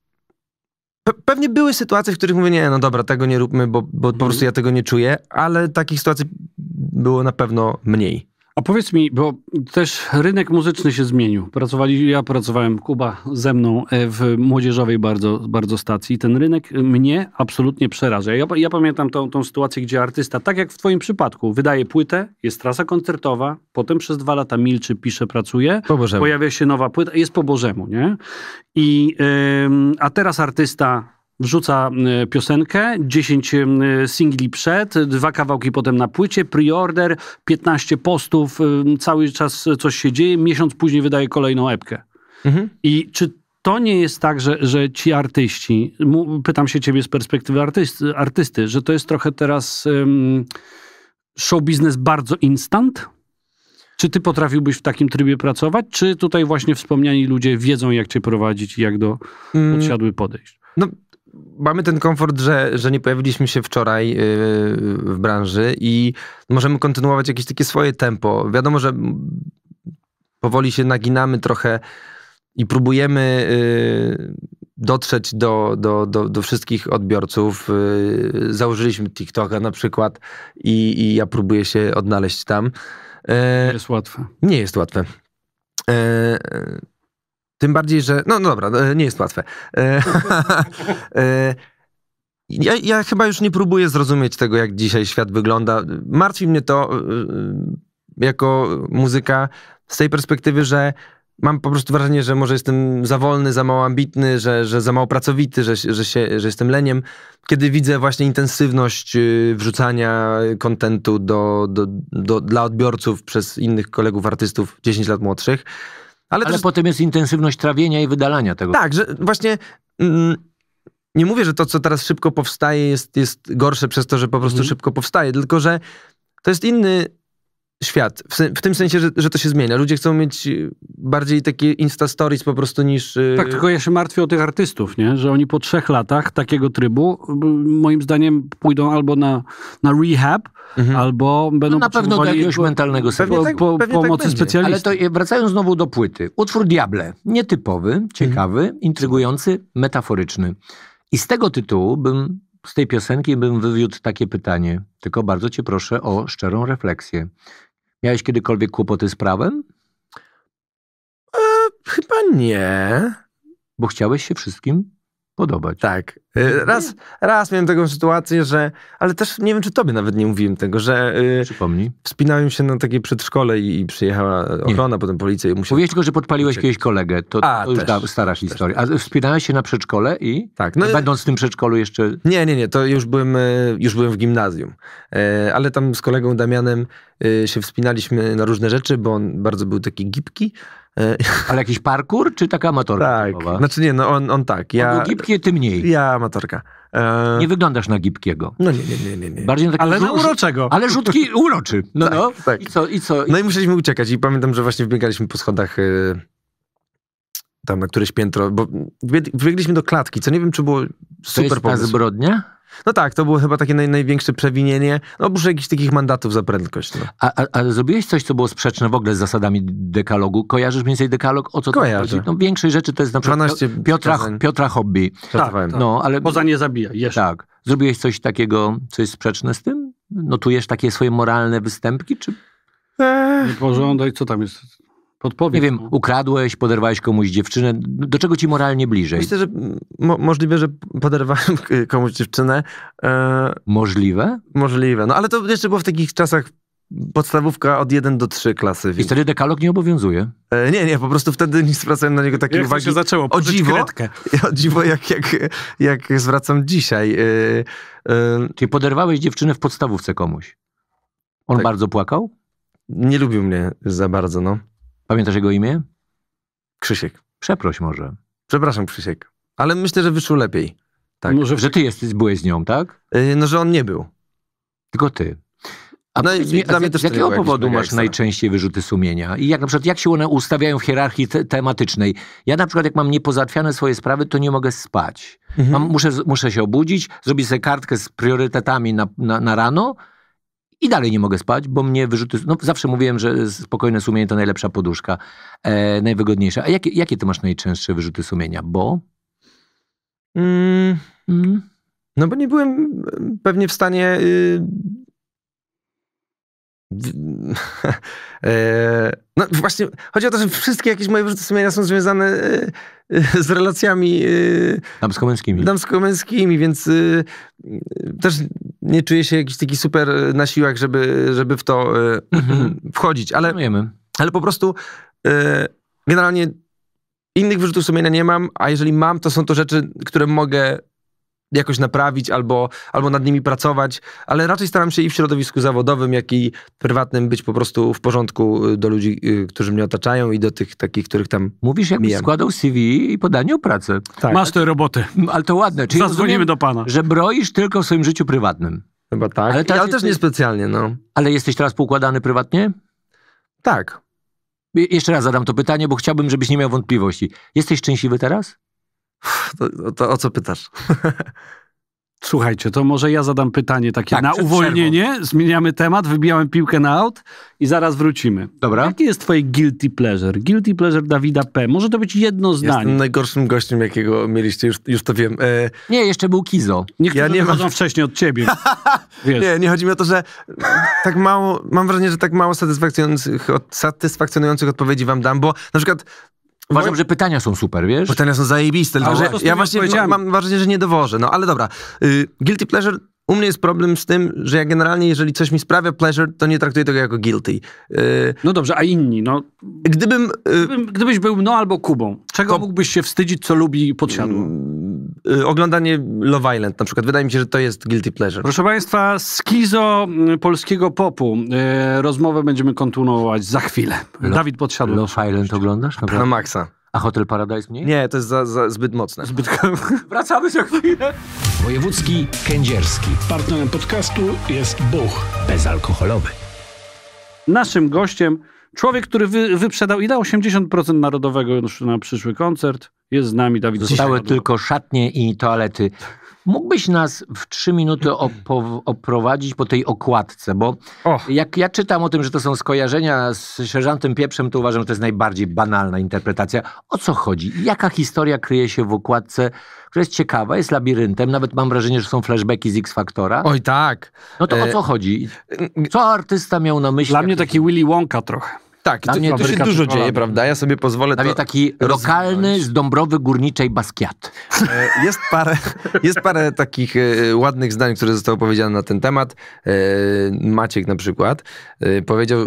Pewnie były sytuacje, w których mówię, nie, no dobra, tego nie róbmy, bo, bo po mhm. prostu ja tego nie czuję, ale takich sytuacji było na pewno mniej. A powiedz mi, bo też rynek muzyczny się zmienił. Pracowali, ja pracowałem, Kuba ze mną e, w młodzieżowej bardzo, bardzo stacji. Ten rynek mnie absolutnie przeraża. Ja, ja pamiętam tą, tą sytuację, gdzie artysta, tak jak w twoim przypadku, wydaje płytę, jest trasa koncertowa, potem przez dwa lata milczy, pisze, pracuje. Po Bożemu. Pojawia się nowa płyta, jest po Bożemu, nie? I, yy, a teraz artysta wrzuca e, piosenkę, 10 e, singli przed, dwa kawałki potem na płycie, pre-order, 15 postów, e, cały czas coś się dzieje, miesiąc później wydaje kolejną epkę. Mhm. I czy to nie jest tak, że, że ci artyści, pytam się ciebie z perspektywy artysty, artysty że to jest trochę teraz um, show biznes bardzo instant? Czy ty potrafiłbyś w takim trybie pracować? Czy tutaj właśnie wspomniani ludzie wiedzą, jak cię prowadzić i jak do mm. odsiadły podejść? No mamy ten komfort, że, że nie pojawiliśmy się wczoraj y, w branży i możemy kontynuować jakieś takie swoje tempo. Wiadomo, że powoli się naginamy trochę i próbujemy y, dotrzeć do, do, do, do wszystkich odbiorców. Y, założyliśmy TikToka na przykład i, i ja próbuję się odnaleźć tam. Nie jest łatwe. Nie jest łatwe. Tym bardziej, że. No, no dobra, no, nie jest łatwe. E, e, ja, ja, chyba już nie próbuję zrozumieć tego, jak dzisiaj świat wygląda. Martwi mnie to e, jako muzyka z tej perspektywy, że mam po prostu wrażenie, że może jestem za wolny, za mało ambitny, że, że za mało pracowity, że, że, się, że jestem leniem. Kiedy widzę właśnie intensywność wrzucania kontentu do, do, do, dla odbiorców przez innych kolegów artystów 10 lat młodszych, ale, Ale też... potem jest intensywność trawienia i wydalania tego. Tak, że właśnie... Mm, nie mówię, że to, co teraz szybko powstaje, jest, jest gorsze przez to, że po prostu mhm. szybko powstaje, tylko że to jest inny świat. W, w, tym sensie, że, że to się zmienia. Ludzie chcą mieć y, bardziej takie Insta Stories po prostu niż... Yy... Tak, tylko ja się martwię o tych artystów, nie? Że oni po trzech latach takiego trybu, moim zdaniem, pójdą albo na, na rehab, mhm. albo no będą no, na pewno do tak, jakiegoś mentalnego pewnie tak, po, pewnie tak pomocy tak Ale to wracając znowu do płyty. Utwór Diable. Nietypowy, mhm. ciekawy, mhm. intrygujący, metaforyczny. I z tego tytułu bym z tej piosenki bym wywiódł takie pytanie, tylko bardzo cię proszę o szczerą refleksję. Miałeś kiedykolwiek kłopoty z prawem? E, chyba nie. Bo chciałeś się wszystkim podobać. Tak. Y, raz, raz miałem taką sytuację, że, ale też nie wiem, czy tobie nawet nie mówiłem tego, że y, Przypomnij. wspinałem się na takiej przedszkole i, i przyjechała ochrona, nie. potem policja i musiałem... Mówiłeś tylko, że podpaliłeś tak. kiedyś kolegę, to, A, to już też, da, stara historia. A wspinałeś się na przedszkole i? Tak. No, będąc w tym przedszkolu jeszcze... Nie, nie, nie, to już byłem, y, już byłem w gimnazjum, ale tam z kolegą Damianem się wspinaliśmy na różne rzeczy, bo on bardzo był taki gipki, ale jakiś parkour, czy taka amatorka? Tak, typowa? znaczy nie, no on, on tak. Ja, on był gipki, ty mniej. Ja amatorka. E... Nie wyglądasz na gibkiego. No nie, nie, nie. nie, nie. Bardziej na takiego ale na uroczego. Ale rzutki uroczy. No, tak, no. Tak. I co, i co? No i musieliśmy uciekać i pamiętam, że właśnie wbiegaliśmy po schodach... Y tam na któreś piętro, bo wbiegliśmy do klatki, co nie wiem, czy było super to jest pomysł. zbrodnia? No tak, to było chyba takie naj, największe przewinienie, no oprócz jakichś takich mandatów za prędkość. No. A, a, a, zrobiłeś coś, co było sprzeczne w ogóle z zasadami dekalogu? Kojarzysz mniej więcej dekalog? O co Kojarzę. Chodzi? No większej rzeczy to jest na przykład 12 Piotra, Piotra, Hobby. Tak, tak, No, ale... Poza nie zabijaj, jeszcze. Tak. Zrobiłeś coś takiego, co jest sprzeczne z tym? Notujesz takie swoje moralne występki, czy... Eee. Nie pożądaj, co tam jest? Odpowiedz. Nie wiem, ukradłeś, poderwałeś komuś dziewczynę. Do czego ci moralnie bliżej? Myślę, że mo możliwe, że poderwałem komuś dziewczynę. E... Możliwe? Możliwe. No ale to jeszcze było w takich czasach podstawówka od 1 do 3 klasy. I wtedy dekalog nie obowiązuje? E, nie, nie, po prostu wtedy nie zwracałem na niego takiej jak uwagi. Jak się zaczęło? O dziwo, o dziwo jak, jak, jak zwracam dzisiaj. E, e... Czyli poderwałeś dziewczynę w podstawówce komuś? On tak. bardzo płakał? Nie lubił mnie za bardzo, no. Pamiętasz jego imię? Krzysiek. Przeproś może. Przepraszam, Krzysiek. Ale myślę, że wyszło lepiej. Tak. Może że ty jesteś, byłeś z nią, tak? Yy, no, że on nie był. Tylko ty. A no, mi, dla mnie z, też z jakiego powodu masz ekstra. najczęściej wyrzuty sumienia? I jak na przykład, jak się one ustawiają w hierarchii te tematycznej? Ja na przykład, jak mam niepozatwiane swoje sprawy, to nie mogę spać. Mhm. Mam, muszę, muszę się obudzić, zrobić sobie kartkę z priorytetami na, na, na rano, i dalej nie mogę spać, bo mnie wyrzuty. No, zawsze mówiłem, że spokojne sumienie to najlepsza poduszka, e, najwygodniejsza. A jakie, jakie ty masz najczęstsze wyrzuty sumienia? Bo. Mm. Mm. No bo nie byłem pewnie w stanie y, E, no właśnie, chodzi o to, że wszystkie jakieś moje wyrzuty sumienia są związane e, e, z relacjami damsko-męskimi. damsko-męskimi, więc też nie czuję się jakiś taki super na siłach, żeby, żeby w to mhm. wchodzić, ale, ale po prostu generalnie innych wyrzutów sumienia nie mam, a jeżeli mam, to są to rzeczy, które mogę jakoś naprawić albo, albo nad nimi pracować, ale raczej staram się i w środowisku zawodowym, jak i prywatnym być po prostu w porządku y, do ludzi, y, którzy mnie otaczają i do tych takich, których tam Mówisz, jakbyś mijam. składał CV i podanie o pracę. Tak. Masz tę robotę. Ale to ładne. Czyli Zadzwonimy rozumiem, do pana. Że broisz tylko w swoim życiu prywatnym. Chyba tak, ale, ale jesteś... też niespecjalnie, no. Ale jesteś teraz poukładany prywatnie? Tak. Jeszcze raz zadam to pytanie, bo chciałbym, żebyś nie miał wątpliwości. Jesteś szczęśliwy teraz? To, to o co pytasz? Słuchajcie, to może ja zadam pytanie takie tak, na uwolnienie. Przerwą. Zmieniamy temat, wybijałem piłkę na out i zaraz wrócimy. Dobra. Jakie jest twoje guilty pleasure? Guilty pleasure Dawida P. Może to być jedno zdanie. Jestem najgorszym gościem, jakiego mieliście, już, już to wiem. E... Nie, jeszcze był Kizo. Niektórzy ja nie mam... wcześniej od ciebie. nie, nie chodzi mi o to, że tak mało, mam wrażenie, że tak mało satysfakcjonujących, satysfakcjonujących odpowiedzi wam dam, bo na przykład Uważam, Moje... No. że pytania są super, wiesz? Pytania są zajebiste, tylko że ja właśnie mam wrażenie, że nie dowożę. No ale dobra. Y, guilty pleasure u mnie jest problem z tym, że ja generalnie, jeżeli coś mi sprawia pleasure, to nie traktuję tego jako guilty. Y, no dobrze, a inni, no. Gdybym, y, gdybym, Gdybyś był no albo Kubą, czego to... mógłbyś się wstydzić, co lubi podsiadło? Mm, Y, oglądanie Love Island na przykład. Wydaje mi się, że to jest guilty pleasure. Proszę Państwa, skizo y, polskiego popu. Y, rozmowę będziemy kontynuować za chwilę. Lo Dawid Podsiadło. Love Island oglądasz? Na maksa. A Hotel Paradise mniej? Nie, to jest za, za zbyt mocne. Zbyt... Wracamy za chwilę. Wojewódzki Kędzierski. Partnerem podcastu jest Buch. Bezalkoholowy. Naszym gościem człowiek, który wy, wyprzedał dał 80% narodowego już na przyszły koncert. Jest z nami Dawid Zostały tylko szatnie i toalety. Mógłbyś nas w trzy minuty oprowadzić po tej okładce, bo jak ja czytam o tym, że to są skojarzenia z sierżantem Pieprzem, to uważam, że to jest najbardziej banalna interpretacja. O co chodzi? Jaka historia kryje się w okładce, która jest ciekawa, jest labiryntem, nawet mam wrażenie, że są flashbacki z X-Faktora. Oj tak. No to o e, co chodzi? Co artysta miał na myśli? Dla mnie taki Willy Wonka trochę. Tak, to, tu się dużo dzieje, prawda? Ja sobie pozwolę Nawet to taki rozwinąć. lokalny z Dąbrowy Górniczej Baskiat. E, jest parę, jest parę takich e, ładnych zdań, które zostały powiedziane na ten temat. E, Maciek na przykład powiedział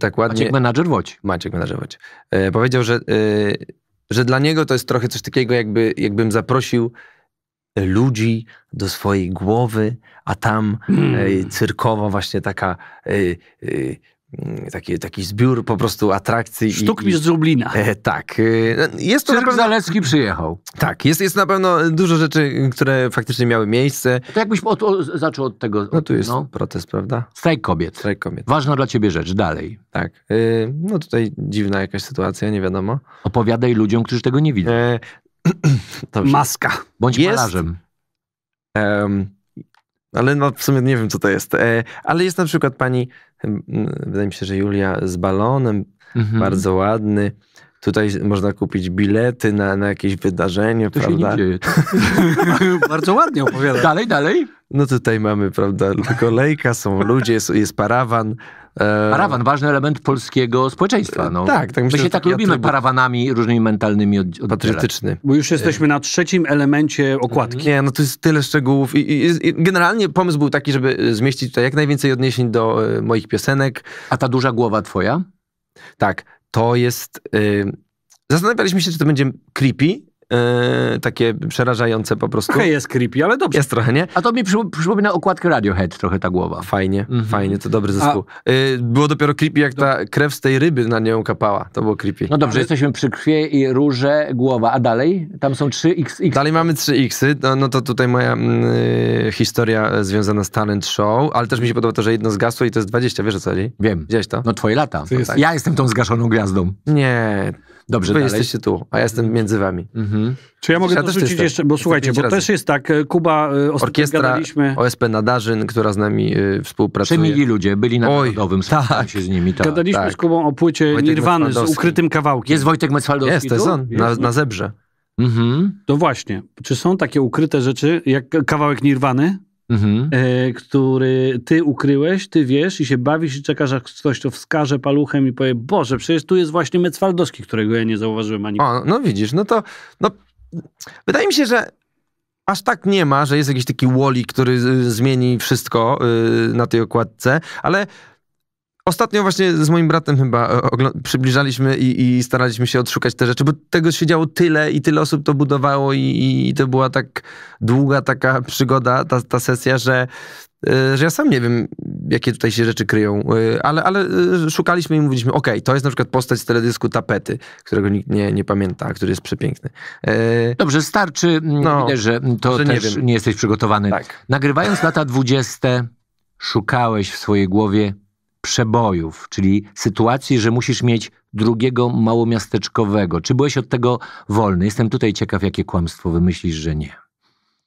tak ładnie... Maciek menadżer Łodź. Maciek menadżer Łodź. Powiedział, że, że dla niego to jest trochę coś takiego, jakby, jakbym zaprosił ludzi do swojej głowy, a tam mm. cyrkowa właśnie taka Mm, taki, taki zbiór po prostu atrakcji. Sztukmistrz z Dublina. E, tak. Y, no, jest to Cyrk pewno... Zalecki przyjechał. Tak, jest, jest na pewno dużo rzeczy, które faktycznie miały miejsce. To jakbyś od, o, zaczął od tego. no tu jest no. protest, prawda? Strajk kobiet. Strajk kobiet. Ważna dla ciebie rzecz, dalej. Tak. E, no tutaj dziwna jakaś sytuacja, nie wiadomo. Opowiadaj ludziom, którzy tego nie widzą. E, Maska. Bądź jest... malarzem. Um, ale no, w sumie nie wiem, co to jest. E, ale jest na przykład pani wydaje mi się, że Julia z balonem, mhm. bardzo ładny. Tutaj można kupić bilety na, na jakieś wydarzenie, to prawda? Się nie dzieje. Tak? bardzo ładnie opowiada. Dalej, dalej. No tutaj mamy, prawda, kolejka, są ludzie, jest, jest parawan. E, Parawan, ważny element polskiego społeczeństwa. E, no. Tak, tak myślę, My się tak lubimy atrybut. parawanami różnymi mentalnymi od, od Patriotyczny. Bo już jesteśmy na trzecim elemencie okładki. Nie, no to jest tyle szczegółów. I, i, i generalnie pomysł był taki, żeby zmieścić tutaj jak najwięcej odniesień do y, moich piosenek. A ta duża głowa twoja? Tak, to jest... Y, zastanawialiśmy się, czy to będzie creepy, Yy, takie przerażające po prostu. Trochę jest creepy, ale dobrze. Jest trochę, nie? A to mi przypomina okładkę Radiohead trochę ta głowa. Fajnie, mm -hmm. fajnie, to dobry zespół. A... E, yy, było dopiero creepy, jak ta krew z tej ryby na nią kapała. To było creepy. No dobrze, ale... jesteśmy przy krwie i róże, głowa. A dalej? Tam są 3x. Dalej mamy 3x. No, no to tutaj moja yy, historia e, związana z talent show, ale też mi się podoba to, że jedno zgasło i to jest 20, wiesz o co chodzi? Wiem. Gdzieś to? No twoje lata. tak. Ja jestem tą zgaszoną gwiazdą. Nie, Dobrze, Wy dalej. jesteście tu, a ja jestem mhm. między wami. Mhm. Czy ja mogę ja dorzucić jeszcze, bo słuchajcie, bo też jest tak, e, Kuba, e, ostatnio gadaliśmy... OSP Nadarzyn, która z nami y, współpracuje. Przemili ludzie, byli na Oj, Narodowym, tak. się z nimi. Tak, gadaliśmy tak. z Kubą o płycie Nirwany z ukrytym kawałkiem. Jest Wojtek Mecwaldowski Jest, to jest on, na, na zebrze. Mhm. To właśnie, czy są takie ukryte rzeczy, jak kawałek Nirwany? Mhm. E, który ty ukryłeś, ty wiesz i się bawisz i czekasz, jak ktoś to wskaże paluchem i powie, Boże, przecież tu jest właśnie Mecwaldowski, którego ja nie zauważyłem ani... O, no widzisz, no to... No, wydaje mi się, że aż tak nie ma, że jest jakiś taki Woli, który zmieni wszystko y, na tej okładce, ale Ostatnio właśnie z moim bratem chyba e, przybliżaliśmy i, i, staraliśmy się odszukać te rzeczy, bo tego się działo tyle i tyle osób to budowało i, i to była tak długa taka przygoda, ta, ta sesja, że, e, że ja sam nie wiem, jakie tutaj się rzeczy kryją, e, ale, ale szukaliśmy i mówiliśmy, ok, to jest na przykład postać z teledysku Tapety, którego nikt nie, nie pamięta, który jest przepiękny. Dobrze, starczy, mm, no, że to że też nie, nie, jesteś przygotowany. Tak. Nagrywając lata dwudzieste, szukałeś w swojej głowie przebojów, czyli sytuacji, że musisz mieć drugiego małomiasteczkowego. Czy byłeś od tego wolny? Jestem tutaj ciekaw, jakie kłamstwo wymyślisz, że nie.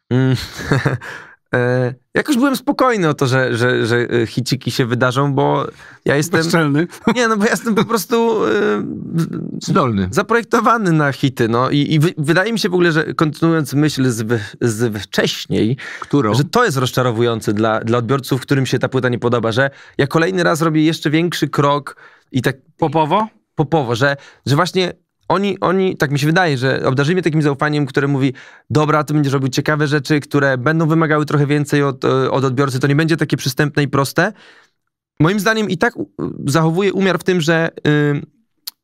Mm. E, jakoś byłem spokojny o to, że, że, że e, hiciki się wydarzą, bo ja jestem... Bezczelny. Nie, no bo ja jestem po prostu... E, Zdolny. Zaprojektowany na hity, no i, i wydaje mi się w ogóle, że kontynuując myśl z, z wcześniej, Którą? że to jest rozczarowujące dla, dla odbiorców, którym się ta płyta nie podoba, że ja kolejny raz robię jeszcze większy krok i tak... Popowo? Popowo, że, że właśnie oni, oni, tak mi się wydaje, że obdarzyli mnie takim zaufaniem, które mówi, dobra, ty będziesz robił ciekawe rzeczy, które będą wymagały trochę więcej od, e, od odbiorcy, to nie będzie takie przystępne i proste. Moim zdaniem i tak zachowuje umiar w tym, że yy,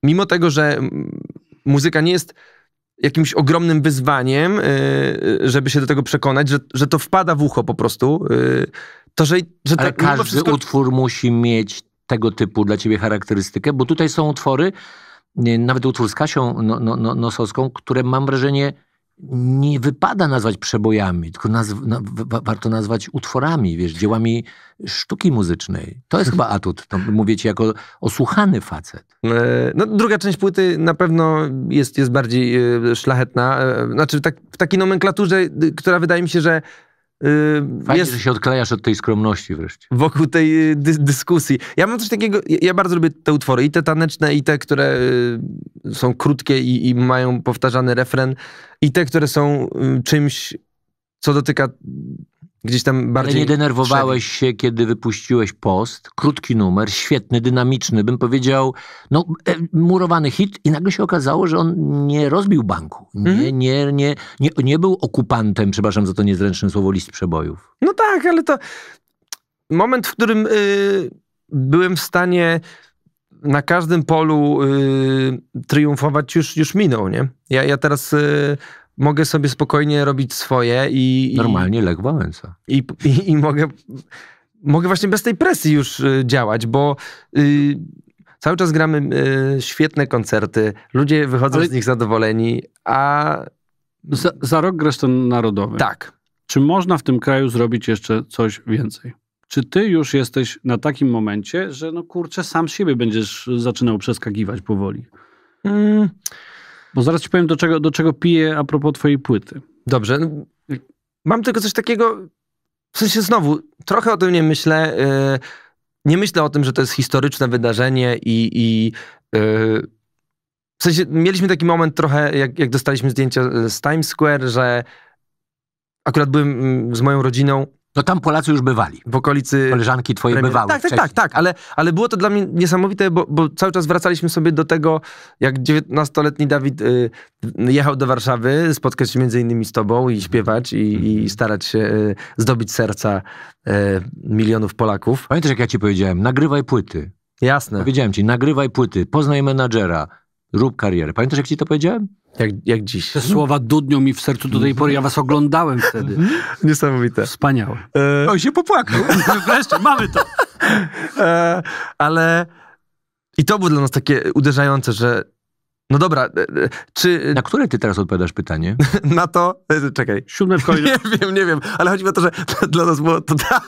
mimo tego, że muzyka nie jest jakimś ogromnym wyzwaniem, yy, żeby się do tego przekonać, że, że to wpada w ucho po prostu, yy, to że, że Ale tak każdy wszystko... utwór musi mieć tego typu dla ciebie charakterystykę, bo tutaj są utwory, nawet utwór z Kasią no, no, no, Nosowską, które mam wrażenie nie wypada nazwać przebojami, tylko nazw na warto nazwać utworami, wiesz, dziełami sztuki muzycznej. To jest chyba atut, to mówię ci jako osłuchany facet. E, no, druga część płyty na pewno jest, jest bardziej e, szlachetna. E, znaczy tak, w takiej nomenklaturze, y, która wydaje mi się, że Fajnie, jest, że się odklejasz od tej skromności wreszcie. Wokół tej y, dy dyskusji. Ja mam coś takiego, ja bardzo lubię te utwory, i te taneczne, i te, które y, są krótkie i, i mają powtarzany refren, i te, które są y, czymś, co dotyka gdzieś tam bardziej... Ale nie denerwowałeś się, kiedy wypuściłeś post, krótki numer, świetny, dynamiczny, bym powiedział, no, e, murowany hit i nagle się okazało, że on nie rozbił banku, nie, mhm. nie, nie, nie, nie był okupantem, przepraszam za to niezręczne słowo, list przebojów. No tak, ale to moment, w którym y, byłem w stanie na każdym polu y, triumfować już, już minął, nie? Ja, ja teraz y, mogę sobie spokojnie robić swoje i... Normalnie i, Lech Wałęsa. I, i, i mogę, mogę właśnie bez tej presji już y, działać, bo... Y, cały czas gramy y, świetne koncerty, ludzie wychodzą Ale... z nich zadowoleni, a... Za, za rok grasz ten narodowy. Tak. Czy można w tym kraju zrobić jeszcze coś więcej? Czy ty już jesteś na takim momencie, że no kurczę, sam siebie będziesz zaczynał przeskakiwać powoli? Mm, bo zaraz ci powiem, do czego, do czego piję a propos twojej płyty. Dobrze. Mam tylko coś takiego, w sensie znowu, trochę o tym nie myślę. Y, nie myślę o tym, że to jest historyczne wydarzenie i... i y, w sensie mieliśmy taki moment trochę, jak, jak dostaliśmy zdjęcia z Times Square, że akurat byłem mm, z moją rodziną no tam Polacy już bywali. W okolicy... Koleżanki twoje premier... bywały Tak, tak, wcześniej. tak, tak, ale, ale było to dla mnie niesamowite, bo, bo cały czas wracaliśmy sobie do tego, jak 19-letni Dawid y, jechał do Warszawy, spotkać się między innymi z tobą i śpiewać i, mm. i mhm. starać się y, zdobyć serca y, milionów Polaków. Pamiętasz, jak ja ci powiedziałem, nagrywaj płyty. Jasne. Powiedziałem ci, nagrywaj płyty, poznaj menadżera, rób karierę. Pamiętasz, jak ci to powiedziałem? Jak, jak dziś. Te słowa dudnią mi w sercu do tej pory. Ja was oglądałem wtedy. Niesamowite. Wspaniałe. E... Oj, się popłakał. Wreszcie, mamy to. E... Ale i to było dla nas takie uderzające, że no dobra, e, e, czy... Na które ty teraz odpowiadasz pytanie? Na to... E, czekaj. Siódme w kolejności. Nie wiem, nie wiem, ale chodzi o to, że dla nas było, to, tota-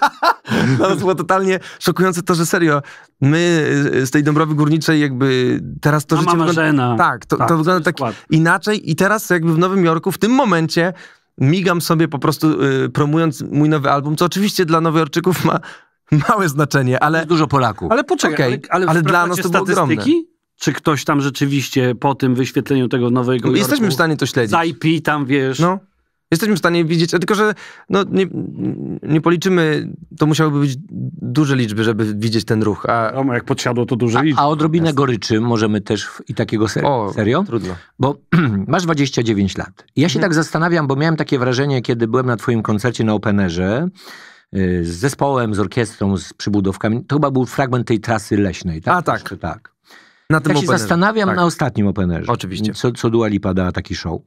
dla nas było totalnie szokujące to, że serio, my z tej Dąbrowy Górniczej jakby teraz to Mama życie... Wygląda, tak, to, tak, to wygląda tak skład. inaczej i teraz jakby w Nowym Jorku, w tym momencie migam sobie po prostu y, promując mój nowy album, co oczywiście dla nowojorczyków ma małe znaczenie, ale... Dużo Polaków. Ale poczekaj, okay, ale, ale, ale dla nas to było ogromne czy ktoś tam rzeczywiście po tym wyświetleniu tego nowego. No, jesteśmy w stanie to śledzić. Z IP tam wiesz. No. Jesteśmy w stanie widzieć, tylko że no, nie, nie policzymy, to musiałyby być duże liczby, żeby widzieć ten ruch. A no, jak podsiadło, to duże liczby. A, a odrobinę Jasne. goryczy możemy też w, i takiego ser o, serio. Trudno. Bo masz 29 lat. Ja się mhm. tak zastanawiam, bo miałem takie wrażenie, kiedy byłem na twoim koncercie na Openerze, y, z zespołem, z orkiestrą, z przybudowkami. To chyba był fragment tej trasy leśnej, tak? A tak. tak. Na tym ja się zastanawiam tak. na ostatnim openerze. Oczywiście. Co, co Dua Lipa taki show.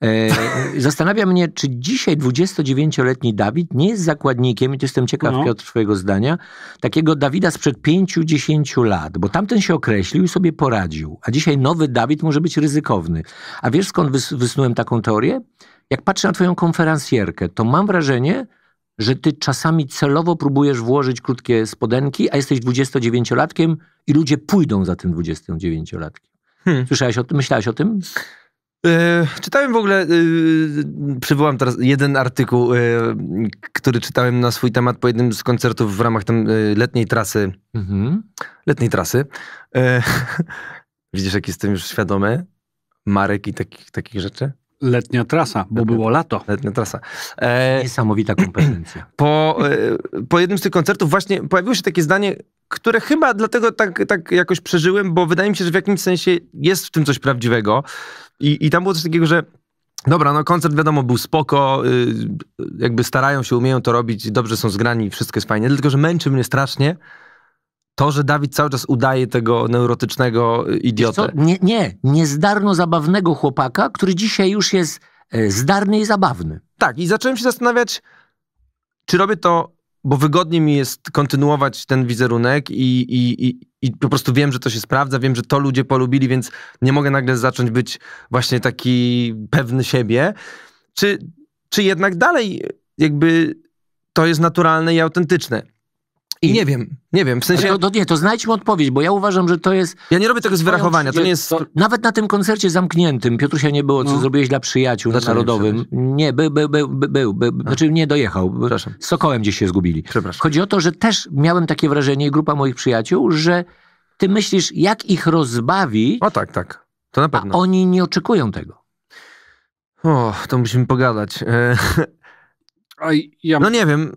E, zastanawiam mnie, czy dzisiaj 29-letni Dawid nie jest zakładnikiem, i tu jestem ciekaw, no. Piotr, twojego zdania, takiego Dawida sprzed 5-10 lat, bo tamten się określił i sobie poradził, a dzisiaj nowy Dawid może być ryzykowny. A wiesz skąd wys wysnułem taką teorię? Jak patrzę na twoją konferencjerkę, to mam wrażenie, że ty czasami celowo próbujesz włożyć krótkie spodenki, a jesteś 29-latkiem i ludzie pójdą za tym 29-latkiem. Hmm. Słyszałeś o tym? Myślałeś o tym? Yy, czytałem w ogóle, yy, przywołam teraz jeden artykuł, yy, który czytałem na swój temat po jednym z koncertów w ramach tam letniej trasy. Mhm. Letniej trasy. Widzisz, jak jestem już świadomy marek i takich rzeczy? Letnia trasa, bo było lato. Letnia trasa. E, Niesamowita kompetencja. Po, e, po jednym z tych koncertów właśnie pojawiło się takie zdanie, które chyba dlatego tak, tak jakoś przeżyłem, bo wydaje mi się, że w jakimś sensie jest w tym coś prawdziwego. I, i tam było coś takiego, że Dobra, no koncert wiadomo był spoko, y, jakby starają się, umieją to robić, dobrze są zgrani, wszystko jest fajnie, tylko że męczy mnie strasznie, to, że Dawid cały czas udaje tego neurotycznego y, idiotę. Nie, nie, niezdarno zabawnego chłopaka, który dzisiaj już jest e, zdarny i zabawny. Tak, i zacząłem się zastanawiać, czy robię to, bo wygodnie mi jest kontynuować ten wizerunek i, i, i, i po prostu wiem, że to się sprawdza, wiem, że to ludzie polubili, więc nie mogę nagle zacząć być właśnie taki pewny siebie. Czy, czy jednak dalej jakby to jest naturalne i autentyczne? I nie wiem, nie wiem. W sensie. To, znaczy, no to, nie, to znajdźmy odpowiedź, bo ja uważam, że to jest. Ja nie robię tego z wyrachowania. To nie jest. To, nawet na tym koncercie zamkniętym Piotrusia nie było, co no. zrobiłeś dla przyjaciół narodowym. Nie, był, był, był, by, no. znaczy nie dojechał. Przepraszam. Z Sokołem gdzieś się zgubili. Przepraszam. Chodzi o to, że też miałem takie wrażenie, grupa moich przyjaciół, że ty myślisz, jak ich rozbawi. O tak, tak. To na pewno. A oni nie oczekują tego. O, to musimy pogadać. E... Ja... No nie wiem.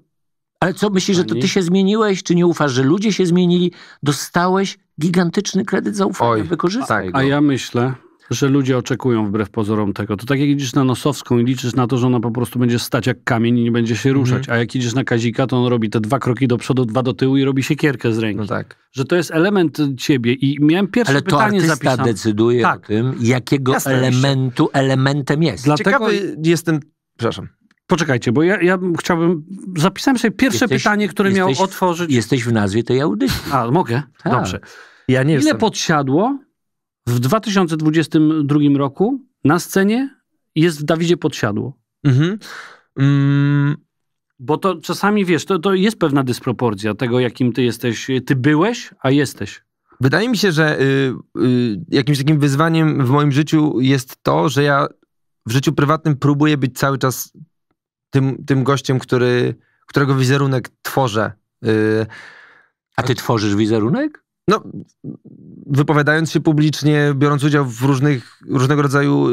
Ale co, myślisz, że to ty się zmieniłeś? Czy nie ufasz, że ludzie się zmienili? Dostałeś gigantyczny kredyt zaufania, Oj, wykorzystaj go. Tak, A no. ja myślę, że ludzie oczekują wbrew pozorom tego. To tak jak idziesz na Nosowską i liczysz na to, że ona po prostu będzie stać jak kamień i nie będzie się mhm. ruszać. Mhm. A jak idziesz na Kazika, to on robi te dwa kroki do przodu, dwa do tyłu i robi się kierkę z ręki. No tak. Że to jest element ciebie i miałem pierwsze Ale pytanie Ale to artysta decyduje tak. o tym, jakiego Jasne, elementu elementem jest. Dlatego... Ciekawy jestem... Przepraszam. Poczekajcie, bo ja, ja chciałbym. Zapisałem sobie pierwsze jesteś, pytanie, które jesteś, miał otworzyć. Jesteś w nazwie tej audycji. A, mogę? Tak. Dobrze. Ja nie Ile jestem. podsiadło w 2022 roku na scenie jest w Dawidzie podsiadło? Mhm. Mm. Bo to czasami wiesz, to, to jest pewna dysproporcja tego, jakim ty jesteś. Ty byłeś, a jesteś. Wydaje mi się, że y, y, jakimś takim wyzwaniem w moim życiu jest to, że ja w życiu prywatnym próbuję być cały czas tym, tym gościem, który, którego wizerunek tworzę. Yy, a ty tworzysz wizerunek? no, wypowiadając się publicznie, biorąc udział w różnych, różnego rodzaju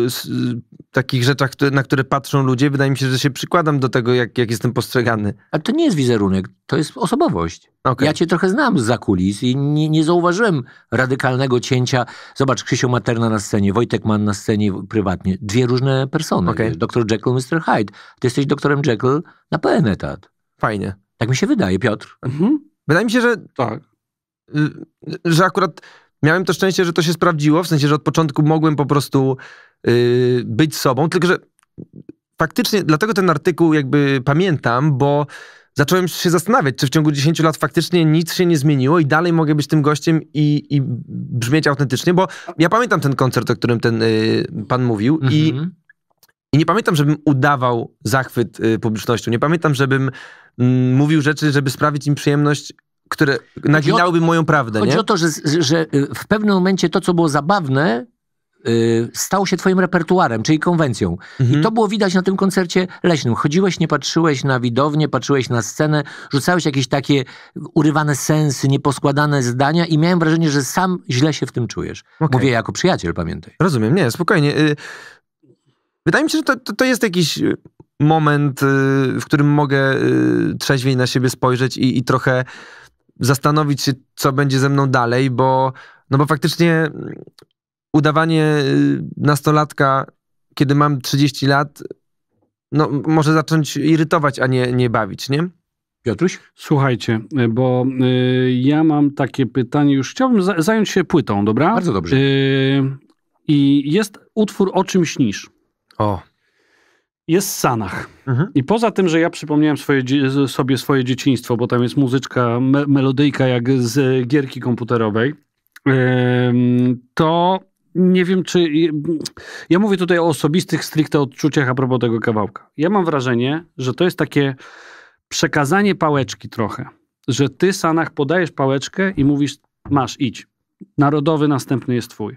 takich rzeczach, które, na które patrzą ludzie, wydaje mi się, że się przykładam do tego, jak, jak jestem postrzegany. Ale to nie jest wizerunek, to jest osobowość. Okay. Ja cię trochę znam z zakulis i nie, nie, zauważyłem radykalnego cięcia. Zobacz, Krzysiu Materna na scenie, Wojtek Mann na scenie prywatnie. Dwie różne persony. Okay. Doktor Jekyll, Mr. Hyde. Ty jesteś doktorem Jekyll na pełen etat. Fajnie. Tak mi się wydaje, Piotr. Mhm. Wydaje mi się, że tak. Y, że akurat miałem to szczęście, że to się sprawdziło, w sensie, że od początku mogłem po prostu y, być sobą, tylko że faktycznie, dlatego ten artykuł jakby pamiętam, bo zacząłem się zastanawiać, czy w ciągu 10 lat faktycznie nic się nie zmieniło i dalej mogę być tym gościem i, i brzmieć autentycznie, bo ja pamiętam ten koncert, o którym ten y, pan mówił i, mhm. i, nie pamiętam, żebym udawał zachwyt publicznością, nie pamiętam, żebym mm, mówił rzeczy, żeby sprawić im przyjemność które naginałyby moją prawdę. Chodzi nie? o to, że, że y, w pewnym momencie to, co było zabawne, Yy, się twoim repertuarem, czyli konwencją. Mhm. I to było widać na tym koncercie leśnym. Chodziłeś, nie patrzyłeś na widownię, patrzyłeś na scenę, rzucałeś jakieś takie urywane sensy, nieposkładane zdania i miałem wrażenie, że sam źle się w tym czujesz. Okay. Mówię jako przyjaciel, pamiętaj. Rozumiem, nie, spokojnie. Y, wydaje mi się, że to, to, to jest jakiś y, moment, w którym mogę trzeźwiej na siebie spojrzeć i, i trochę zastanowić się, co będzie ze mną dalej, bo, no bo faktycznie mm, udawanie y, nastolatka, kiedy mam 30 lat, no, może zacząć irytować, a nie, nie bawić, nie? Piotruś? Słuchajcie, y, bo y, ja mam takie pytanie, już chciałbym za zająć się płytą, dobra? Bardzo dobrze. Y, I jest utwór O czym śnisz. O jest Sanach. Mhm. I poza tym, że ja przypomniałem swoje, sobie swoje dzieciństwo, bo tam jest muzyczka, me, melodyjka jak z gierki komputerowej, to nie wiem, czy. Ja mówię tutaj o osobistych, stricte odczuciach a propos tego kawałka. Ja mam wrażenie, że to jest takie przekazanie pałeczki trochę. Że ty, Sanach, podajesz pałeczkę i mówisz, masz, idź. Narodowy następny jest twój.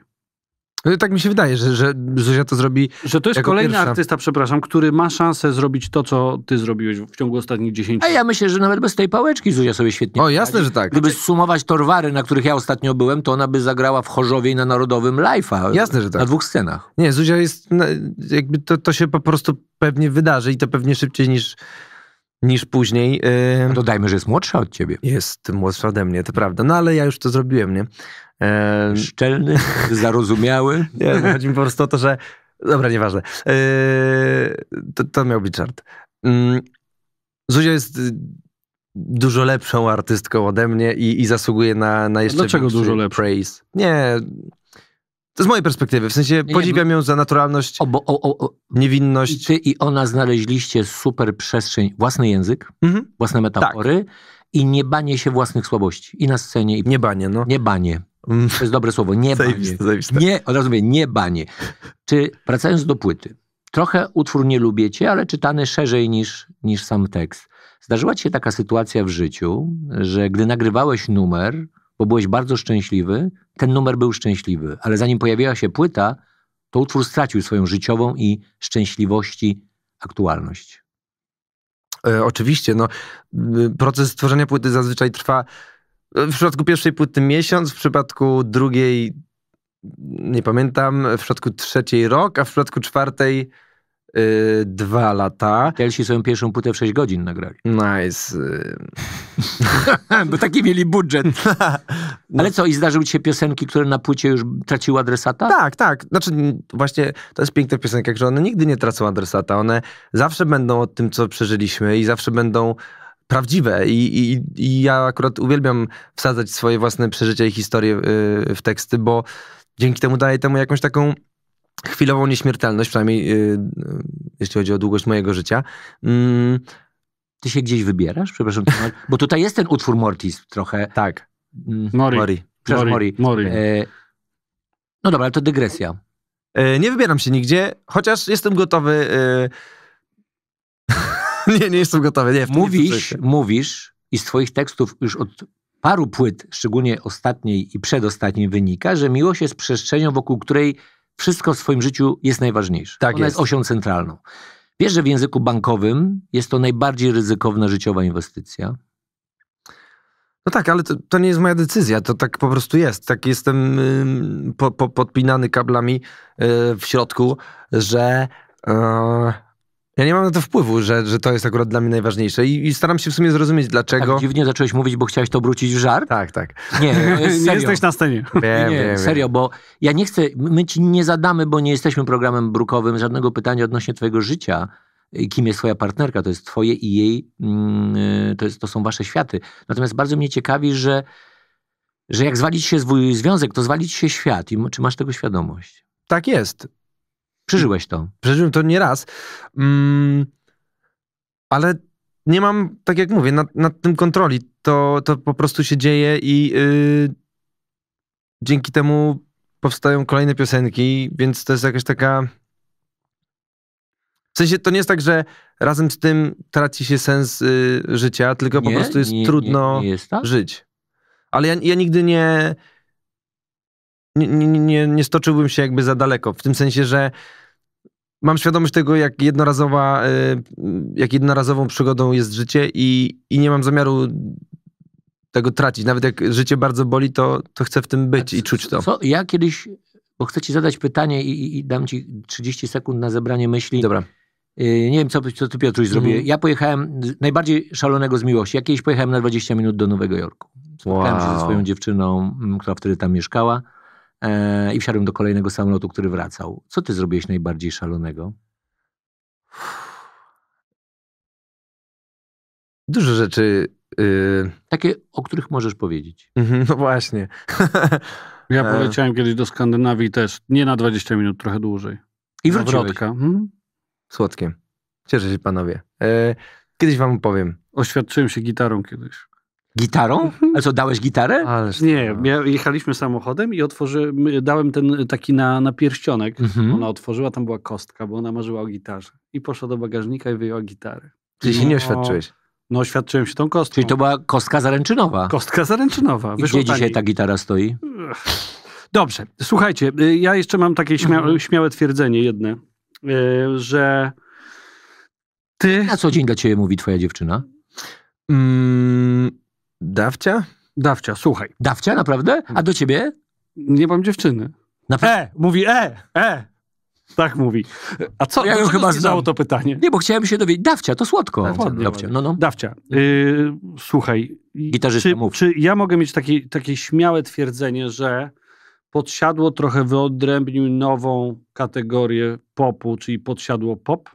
No tak mi się wydaje, że, że Zuzia to zrobi. Że to jest kolejny pierwsza. artysta, przepraszam, który ma szansę zrobić to, co ty zrobiłeś w ciągu ostatnich 10 lat. A ja myślę, że nawet bez tej pałeczki Zuzia sobie świetnie. O, jasne, że tak. Gdyby sumować torwary, na których ja ostatnio byłem, to ona by zagrała w Chorzowie i na Narodowym Life'a. Jasne, że tak. Na dwóch scenach. Nie, Zuzia jest. No, jakby to, to się po prostu pewnie wydarzy i to pewnie szybciej niż niż później. Yy... Dodajmy, że jest młodsza od ciebie. Jest młodsza ode mnie, to prawda. No ale ja już to zrobiłem, nie? Yy... Szczelny, zarozumiały. nie, no, chodzi mi po prostu o to, że... Dobra, nieważne. Yy... To, to miał być żart. Yy... Mm, Zuzia jest y, dużo lepszą artystką ode mnie i, i zasługuje na, na jeszcze Dlaczego dużo lepsze Praise. Nie, to z mojej perspektywy, w sensie podziwiam nie, no. ją za naturalność, obo, o, o, niewinność. ty i ona znaleźliście super przestrzeń, własny język, mhm. własne metafory tak. i nie banie się własnych słabości. I na scenie. I... Nie banie, no. Nie banie. Mm. To jest dobre słowo, nie banie. Zajebiste. Nie, od razu mówię, nie banie. Czy wracając do płyty, trochę utwór nie lubicie, ale czytany szerzej niż, niż sam tekst. Zdarzyła ci się taka sytuacja w życiu, że gdy nagrywałeś numer, bo byłeś bardzo szczęśliwy, ten numer był szczęśliwy, ale zanim pojawiła się płyta, to utwór stracił swoją życiową i szczęśliwości aktualność. E, oczywiście, no, y, proces tworzenia płyty zazwyczaj trwa e, w przypadku pierwszej płyty miesiąc, w przypadku drugiej nie pamiętam, w przypadku trzeciej rok, a w przypadku czwartej Y, dwa lata. Kelsi swoją pierwszą płytę w 6 godzin nagrali. Nice. Bo no taki mieli budżet. no. Ale co, i zdarzyły ci się piosenki, które na płycie już traciły adresata? Tak, tak. Znaczy właśnie to jest piękne w piosenkach, że one nigdy nie tracą adresata. One zawsze będą o tym, co przeżyliśmy i zawsze będą prawdziwe I, i, i ja akurat uwielbiam wsadzać swoje własne przeżycia i historie y, w teksty, bo dzięki temu daję temu jakąś taką chwilową nieśmiertelność, przynajmniej y, y, jeśli chodzi o długość mojego życia. Mm, ty się gdzieś wybierasz? Przepraszam, tak. bo tutaj jest ten utwór Mortis trochę. Tak. Mm, Mori. Mori. Przepraszam, Mori. Mori. Mori. E, no dobra, ale to dygresja. E, nie wybieram się nigdzie, chociaż jestem gotowy... E, nie, nie jestem gotowy. Nie, mówisz, mówisz i z twoich tekstów już od paru płyt, szczególnie ostatniej i przedostatniej wynika, że miłość jest przestrzenią, wokół której wszystko w swoim życiu jest najważniejsze. Tak Ona jest. jest osią centralną. Wiesz, że w języku bankowym jest to najbardziej ryzykowna życiowa inwestycja. No tak, ale to, to, nie jest moja decyzja, to tak po prostu jest. Tak jestem y, po, po, podpinany kablami y, w środku, że y, ja nie mam na to wpływu, że, że to jest akurat dla mnie najważniejsze I, i staram się w sumie zrozumieć dlaczego. Tak dziwnie zacząłeś mówić, bo chciałeś to obrócić w żart. Tak, tak. Nie, e, nie jesteś na scenie. Wiem, nie, wiem, serio, wiem. bo ja nie chcę, my ci nie zadamy, bo nie jesteśmy programem brukowym, żadnego pytania odnośnie twojego życia, e, kim jest twoja partnerka, to jest twoje i jej, mm, e, to, jest, to są wasze światy. Natomiast bardzo mnie ciekawi, że, że jak zwalić się swój związek, to zwalić się świat i czy masz tego świadomość? Tak jest. Przeżyłeś to. Przeżyłem to nieraz. Mm, ale nie mam, tak jak mówię, nad, nad, tym kontroli. To, to po prostu się dzieje i yy, dzięki temu powstają kolejne piosenki, więc to jest jakaś taka. W sensie to nie jest tak, że razem z tym traci się sens y, życia, tylko nie, po prostu jest nie, trudno nie, jest tak? żyć. Ale ja, ja nigdy nie nie, nie, nie, nie stoczyłbym się jakby za daleko. W tym sensie, że mam świadomość tego, jak jednorazowa, y, jak jednorazową przygodą jest życie i, i nie mam zamiaru tego tracić. Nawet jak życie bardzo boli, to, to chcę w tym być i czuć to. Co? Ja kiedyś, bo chcę ci zadać pytanie i, i dam ci 30 sekund na zebranie myśli. Dobra. Y, nie wiem, co, co ty Piotruś mhm. zrobił. zrobię. Ja pojechałem, najbardziej szalonego z miłości, jakieś pojechałem na 20 minut do Nowego Jorku. Spotkałem wow. się ze swoją dziewczyną, która wtedy tam mieszkała e, i wsiadłem do kolejnego samolotu, który wracał. Co ty zrobiłeś najbardziej szalonego? Dużo rzeczy. Yy... Takie, o których możesz powiedzieć. No właśnie. ja e, poleciałem kiedyś do Skandynawii też, nie na 20 minut, trochę dłużej. I wróciłem. Hmm? Słodkiem. Cieszę się, panowie. E, kiedyś wam opowiem. Oświadczyłem się gitarą kiedyś. Gitarą? Mhm. A co, dałeś gitarę? Ależ nie, ja, jechaliśmy samochodem i otworzyłem, dałem ten y, taki na, na pierścionek. Mhm. Ona otworzyła, tam była kostka, bo ona marzyła o gitarze. I poszła do bagażnika i wyjęła gitarę. Czyli się nie no. oświadczyłeś? No, oświadczyłem się tą kostką. Czyli to była kostka zaręczynowa? Kostka zaręczynowa. I gdzie dzisiaj ta gitara stoi? Dobrze, słuchajcie, y, ja jeszcze mam takie śmia mhm. śmiałe twierdzenie jedne, y, że ty... Na co dzień dla ciebie mówi twoja dziewczyna? Mm, Dawcia? Dawcia, słuchaj. Dawcia, naprawdę? A do ciebie? Nie mam dziewczyny. Naprawdę? E, mówi e, e. Tak mówi. A co? Ja już chyba znało to pytanie. Nie, bo chciałem się dowiedzieć. Dawcia, to słodko. Dawcia, Dawcia. No, no. Dawcia. Yy, słuchaj. Gitarzysta, czy, mów. Czy ja mogę mieć takie, takie śmiałe twierdzenie, że podsiadło trochę wyodrębnił nową kategorię popu, czyli podsiadło pop?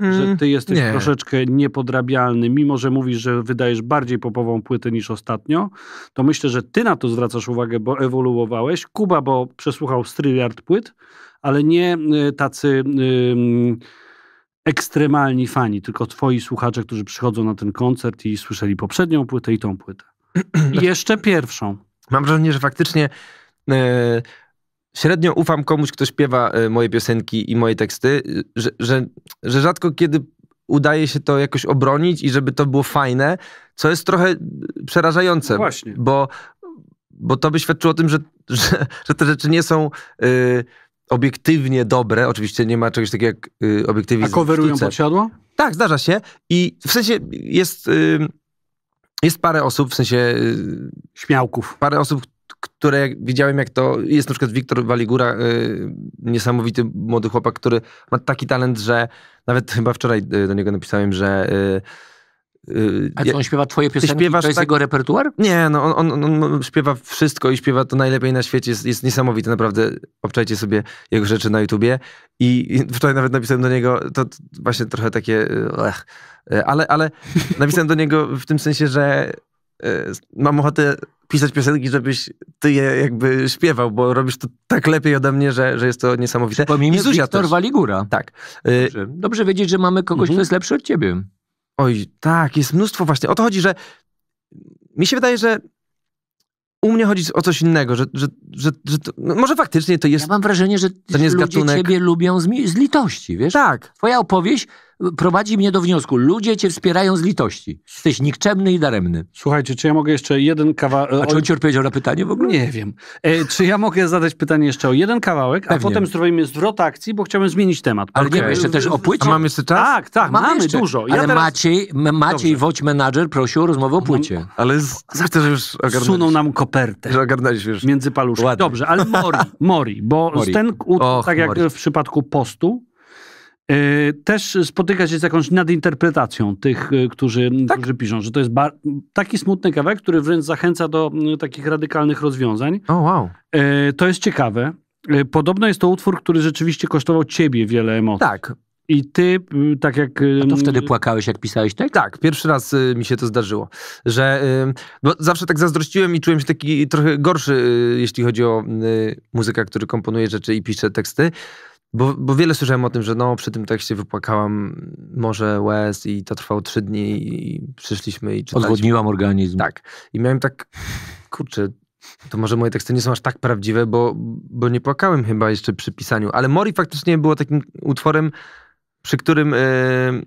że mm, ty jesteś nie. troszeczkę niepodrabialny, mimo że mówisz, że wydajesz bardziej popową płytę niż ostatnio, to myślę, że ty na to zwracasz uwagę, bo ewoluowałeś. Kuba, bo przesłuchał stryliard płyt, ale nie y, tacy yy, ekstremalni fani, tylko twoi słuchacze, którzy przychodzą na ten koncert i słyszeli poprzednią płytę i tą płytę. I tak. jeszcze pierwszą. Mam wrażenie, że faktycznie e, średnio ufam komuś, kto śpiewa e, moje piosenki i moje teksty, że, że, że rzadko kiedy udaje się to jakoś obronić i żeby to było fajne, co jest trochę e, przerażające. No właśnie. Bo, bo to by świadczyło o tym, że, że, że te rzeczy nie są e, obiektywnie dobre. Oczywiście nie ma czegoś takiego jak y, obiektywizm. A coverują podsiadło? Tak, zdarza się. I w sensie jest... Y, jest parę osób, w sensie... Śmiałków. Parę osób, które jak widziałem, jak to jest na przykład Wiktor Waligura, y, niesamowity młody chłopak, który ma taki talent, że nawet chyba wczoraj y, do niego napisałem, że. Y, A co, on śpiewa twoje piosenki? to jest tak... jego repertuar? Nie, no on, on, on, on, śpiewa wszystko i śpiewa to najlepiej na świecie. Jest, jest niesamowity, naprawdę. Obczajcie sobie jego rzeczy na YouTubie. I, i wczoraj nawet napisałem do niego, to, właśnie trochę takie, ale, ale napisałem do niego w tym sensie, że Y, mam ochotę pisać piosenki, żebyś ty je jakby śpiewał, bo robisz to tak lepiej ode mnie, że, że jest to niesamowite. Pomimo Wiktor też. Waligura. Tak. Y, Dobrze. Dobrze wiedzieć, że mamy kogoś, mhm. kto jest lepszy od ciebie. Oj, tak, jest mnóstwo właśnie. O to chodzi, że mi się wydaje, że u mnie chodzi o coś innego, że, że, że, że to, no może faktycznie to jest... Ja mam wrażenie, że to nie jest ludzie gatunek. ciebie lubią z, z litości, wiesz? Tak. Twoja opowieść prowadzi mnie do wniosku, ludzie cię wspierają z litości. Jesteś nikczemny i daremny. Słuchajcie, czy ja mogę jeszcze jeden kawałek... A czy on ci odpowiedział na pytanie w ogóle? Nie wiem. E, czy ja mogę zadać pytanie jeszcze o jeden kawałek, Pewnie. a potem zrobimy zwrot akcji, bo chciałbym zmienić temat. Ale okay. nie, jeszcze też o płycie. A mamy jeszcze czas? Tak, tak, mamy, mamy dużo. Ja ale teraz... Maciej, Maciej Woć, menadżer, prosił o rozmowę o no, płycie. No. Ale z... to, już ogarnęliśmy. Sunął nam kopertę. Że już. Między paluszkami. Dobrze, ale Mori, Mori, bo Mori. ten, tak jak Mori. w przypadku postu, E, też spotyka się z jakąś nadinterpretacją tych, e, którzy, tak. którzy piszą, że to jest taki smutny kawałek, który wręcz zachęca do takich radykalnych rozwiązań. Oh, wow. E, to jest ciekawe. Podobno jest to utwór, który rzeczywiście kosztował ciebie wiele emocji. Tak. I ty, tak jak... A to wtedy płakałeś, jak pisałeś tekst? Tak, pierwszy raz y, mi się to zdarzyło, że... Y, bo zawsze tak zazdrościłem i czułem się taki trochę gorszy, y, jeśli chodzi o y, muzyka, który komponuje rzeczy i pisze teksty, bo, bo wiele słyszałem o tym, że no, przy tym tekście wypłakałam może łez i to trwało trzy dni i przyszliśmy i czytaliśmy. Odwodniłam organizm. Tak. I miałem tak, kurczę, to może moje teksty nie są aż tak prawdziwe, bo, bo nie płakałem chyba jeszcze przy pisaniu. Ale Mori faktycznie było takim utworem, przy którym, yy,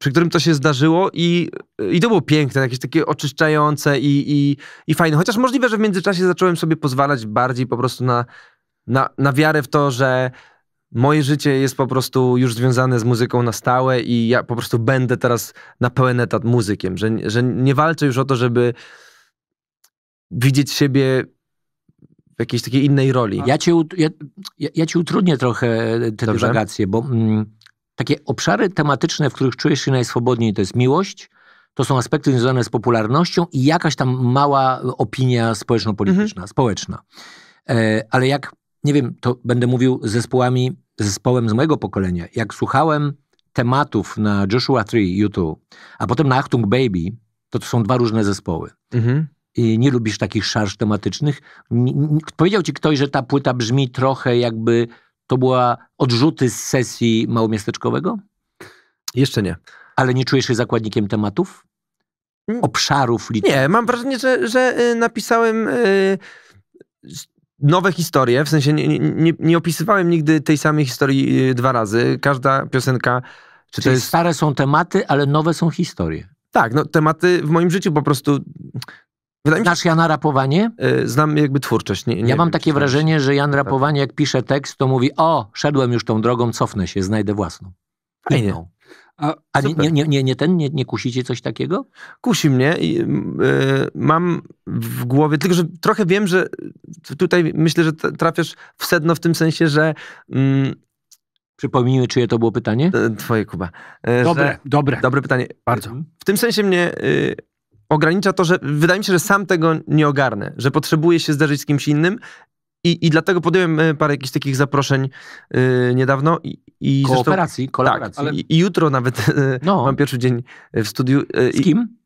przy którym to się zdarzyło i, i to było piękne, jakieś takie oczyszczające i, i, i fajne. Chociaż możliwe, że w międzyczasie zacząłem sobie pozwalać bardziej po prostu na, na, na wiarę w to, że moje życie jest po prostu już związane z muzyką na stałe i ja po prostu będę teraz na pełen etat muzykiem, że, że nie walczę już o to, żeby widzieć siebie w jakiejś takiej innej roli. Ja ci, ja, ja ci utrudnię trochę e, te Dobrze. bo mm, takie obszary tematyczne, w których czujesz się najswobodniej, to jest miłość, to są aspekty związane z popularnością i jakaś tam mała opinia społeczno-polityczna, mhm. społeczna. E, ale jak nie wiem, to będę mówił z zespołami, zespołem z mojego pokolenia. Jak słuchałem tematów na Joshua Tree YouTube, a potem na Achtung Baby, to to są dwa różne zespoły. Mhm. I nie lubisz takich szarż tematycznych. Powiedział ci ktoś, że ta płyta brzmi trochę jakby to była odrzuty z sesji małomiasteczkowego? Jeszcze nie. Ale nie czujesz się zakładnikiem tematów? Mm. Obszarów liczby? Nie, mam wrażenie, że, że y, napisałem... Yy nowe historie, w sensie nie, nie, nie, opisywałem nigdy tej samej historii y, dwa razy. Każda piosenka... Czy Czyli jest... stare są tematy, ale nowe są historie. Tak, no tematy w moim życiu po prostu... Wydaje Znasz Jana Rapowanie? Y, znam jakby twórczość. Nie, nie ja mam takie wrażenie, że Jan tak. Rapowanie jak pisze tekst, to mówi o, szedłem już tą drogą, cofnę się, znajdę własną. Fajnie. Inną. A, a nie, nie, nie, nie, ten, nie, nie kusicie coś takiego? Kusi mnie. I, y, mam w głowie, tylko że trochę wiem, że tutaj myślę, że trafiasz w sedno w tym sensie, że yy, Przypomnijmy, czyje to było pytanie? E, twoje, Kuba. E, dobre, że, dobre. Dobre pytanie. Bardzo. Mhm. W tym sensie mnie y, ogranicza to, że wydaje mi się, że sam tego nie ogarnę, że potrzebuję się zderzyć z kimś innym i, I dlatego podjąłem e, parę jakichś takich zaproszeń yy, niedawno. I, i kooperacji, zresztą, tak, kolaboracji. Tak, ale... i, jutro nawet e, no. mam pierwszy dzień w studiu. Yy, Z kim?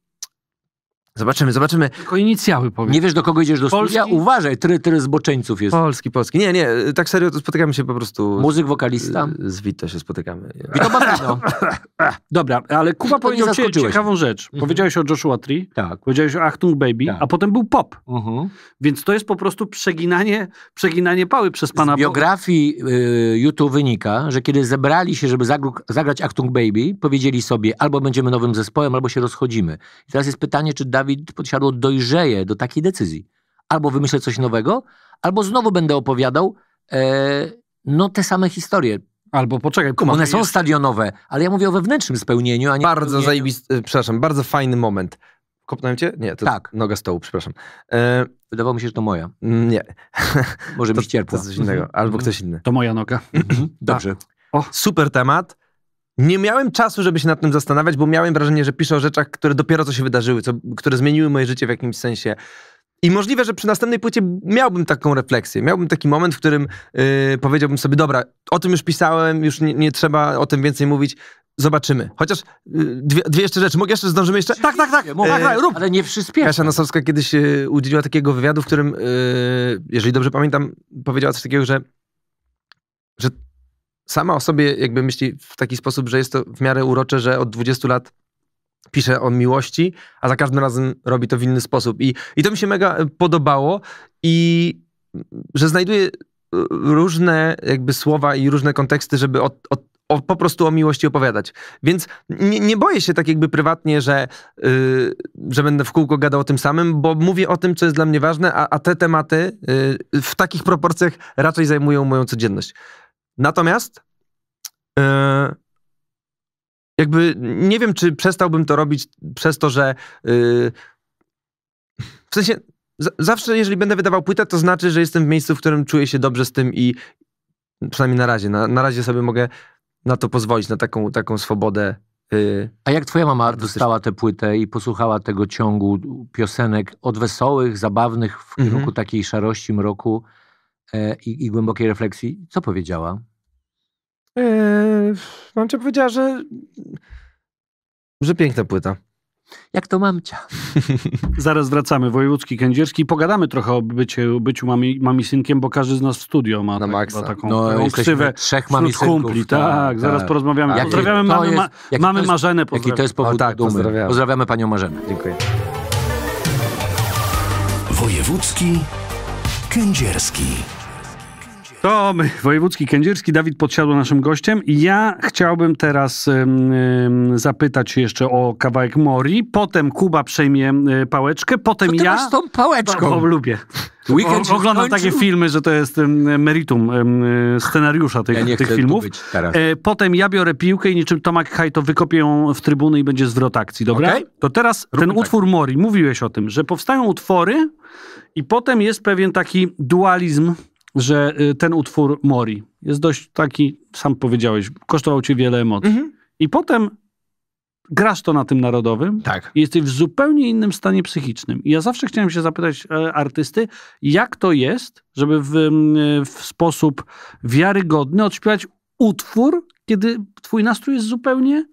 Zobaczymy, zobaczymy. Tylko inicjały powiem. Nie wiesz, do kogo idziesz do Polski? studia? Uważaj, tyle, tyle zboczeńców jest. Polski, Polski. Nie, nie, tak serio, to spotykamy się po prostu... Muzyk, wokalista? Z, z Vito się spotykamy. Vito Bambino. Dobra, ale Kuba no powiedział ciekawą rzecz. Mhm. Powiedziałeś o Joshua Tree, tak. powiedziałeś o Achtung Baby, tak. a potem był pop. Mhm. Więc to jest po prostu przeginanie, przeginanie pały przez pana... Z biografii y, YouTube wynika, że kiedy zebrali się, żeby zagrać Achtung Baby, powiedzieli sobie, albo będziemy nowym zespołem, albo się rozchodzimy. I teraz jest pytanie, czy da Dawid Podsiadło dojrzeje do takiej decyzji. Albo wymyślę coś nowego, albo znowu będę opowiadał e, no te same historie. Albo poczekaj, Kuba, One są jest... stadionowe, ale ja mówię o wewnętrznym spełnieniu, a nie Bardzo zajebisty, e, przepraszam, bardzo fajny moment. Kopnąłem cię? Nie, to tak. noga stołu, przepraszam. E... Wydawało mi się, że to moja. Mm, nie. Może być cierpła. To coś innego, albo mhm. ktoś inny. To moja noga. Mhm. Dobrze. Tak. O. Super temat. Nie miałem czasu, żeby się nad tym zastanawiać, bo miałem wrażenie, że piszę o rzeczach, które dopiero co się wydarzyły, co, które zmieniły moje życie w jakimś sensie. I możliwe, że przy następnej płycie miałbym taką refleksję. Miałbym taki moment, w którym yy, powiedziałbym sobie, dobra, o tym już pisałem, już nie, nie trzeba o tym więcej mówić. Zobaczymy. Chociaż y, dwie, dwie, jeszcze rzeczy. Mogę jeszcze? Zdążymy jeszcze? Tak, tak, tak. Mów, tak, tak, rób. Ale nie przyspieszę. Kasia Nosowska kiedyś y, udzieliła takiego wywiadu, w którym, y, jeżeli dobrze pamiętam, powiedziała coś takiego, że, że sama o sobie jakby myśli w taki sposób, że jest to w miarę urocze, że od 20 lat pisze o miłości, a za każdym razem robi to w inny sposób. I, i to mi się mega e, podobało i mm, że znajduje e, różne jakby słowa i różne konteksty, żeby od, od, o, po prostu o miłości opowiadać. Więc nie, nie boję się tak jakby prywatnie, że, yy, że będę w kółko gadał o tym samym, bo mówię o tym, co jest dla mnie ważne, a, a te tematy yy, w takich proporcjach raczej zajmują moją codzienność. Natomiast e, jakby nie wiem, czy przestałbym to robić przez to, że y, w sensie z- zawsze, jeżeli będę wydawał płytę, to znaczy, że jestem w miejscu, w którym czuję się dobrze z tym i przynajmniej na razie, na, na razie sobie mogę na to pozwolić, na taką, taką swobodę. Y, A jak twoja mama dostała tę płytę i posłuchała tego ciągu piosenek od wesołych, zabawnych w mhm. kierunku mm-hmm. takiej szarości, mroku, E, i, i głębokiej refleksji, co powiedziała? Yy, e, mamcia powiedziała, że... Że piękna płyta. Jak to mamcia? Zaraz wracamy. Wojewódzki Kędzierski. Pogadamy trochę o byciu, byciu mami, mamisynkiem, bo każdy z nas w studio ma, Na tak, taką no, ksywę trzech mamisynków. kumpli. Tak, tak, zaraz porozmawiamy. Jaki, pozdrawiamy mamy, jest, ma, mamy jest, Marzenę. Pozdrawiamy. Jaki to jest powód o, tak, dumy. Pozdrawiamy. pozdrawiamy panią Marzenę. Dziękuję. Wojewódzki Kędzierski. To my, wojewódzki kędzierski, Dawid podsiadł naszym gościem. Ja chciałbym teraz ym, zapytać jeszcze o kawałek Mori, potem Kuba przejmie y, pałeczkę, potem Co ty ja... masz z tą pałeczką? Bo, lubię. Weekend o, oglądam takie filmy, że to jest ym, meritum ym, e, scenariusza tych, ja tych filmów. Y, potem ja biorę piłkę i niczym Tomak Haj to wykopię ją w trybuny i będzie zwrot akcji, dobra? Okay? To teraz Róbmy ten tak. utwór Mori, mówiłeś o tym, że powstają utwory i potem jest pewien taki dualizm że y, ten utwór Mori jest dość taki, sam powiedziałeś, kosztował ci wiele emocji. Mhm. I potem grasz to na tym narodowym tak. i jesteś w zupełnie innym stanie psychicznym. I ja zawsze chciałem się zapytać e, artysty, jak to jest, żeby w, w sposób wiarygodny odśpiewać utwór, kiedy twój nastrój jest zupełnie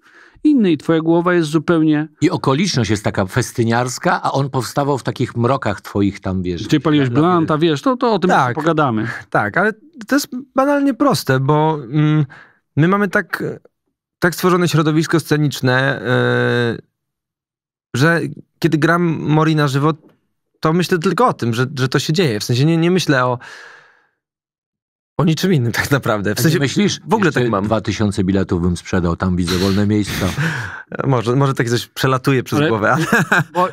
inny i twoja głowa jest zupełnie... I okoliczność jest taka festyniarska, a on powstawał w takich mrokach twoich tam, wiesz... Ty paliłeś blanta, wiesz, to, to o tym tak, pogadamy. Tak, ale to jest banalnie proste, bo mm, my mamy tak, tak stworzone środowisko sceniczne, yy, że kiedy gram Mori na żywo, to myślę tylko o tym, że, że to się dzieje. W sensie nie, nie myślę o o niczym innym tak naprawdę. W sensie, myślisz? W ogóle tak mam. 2000 biletów bym sprzedał, tam widzę wolne miejsca. może, może tak coś przelatuje przez ale, głowę. Ale...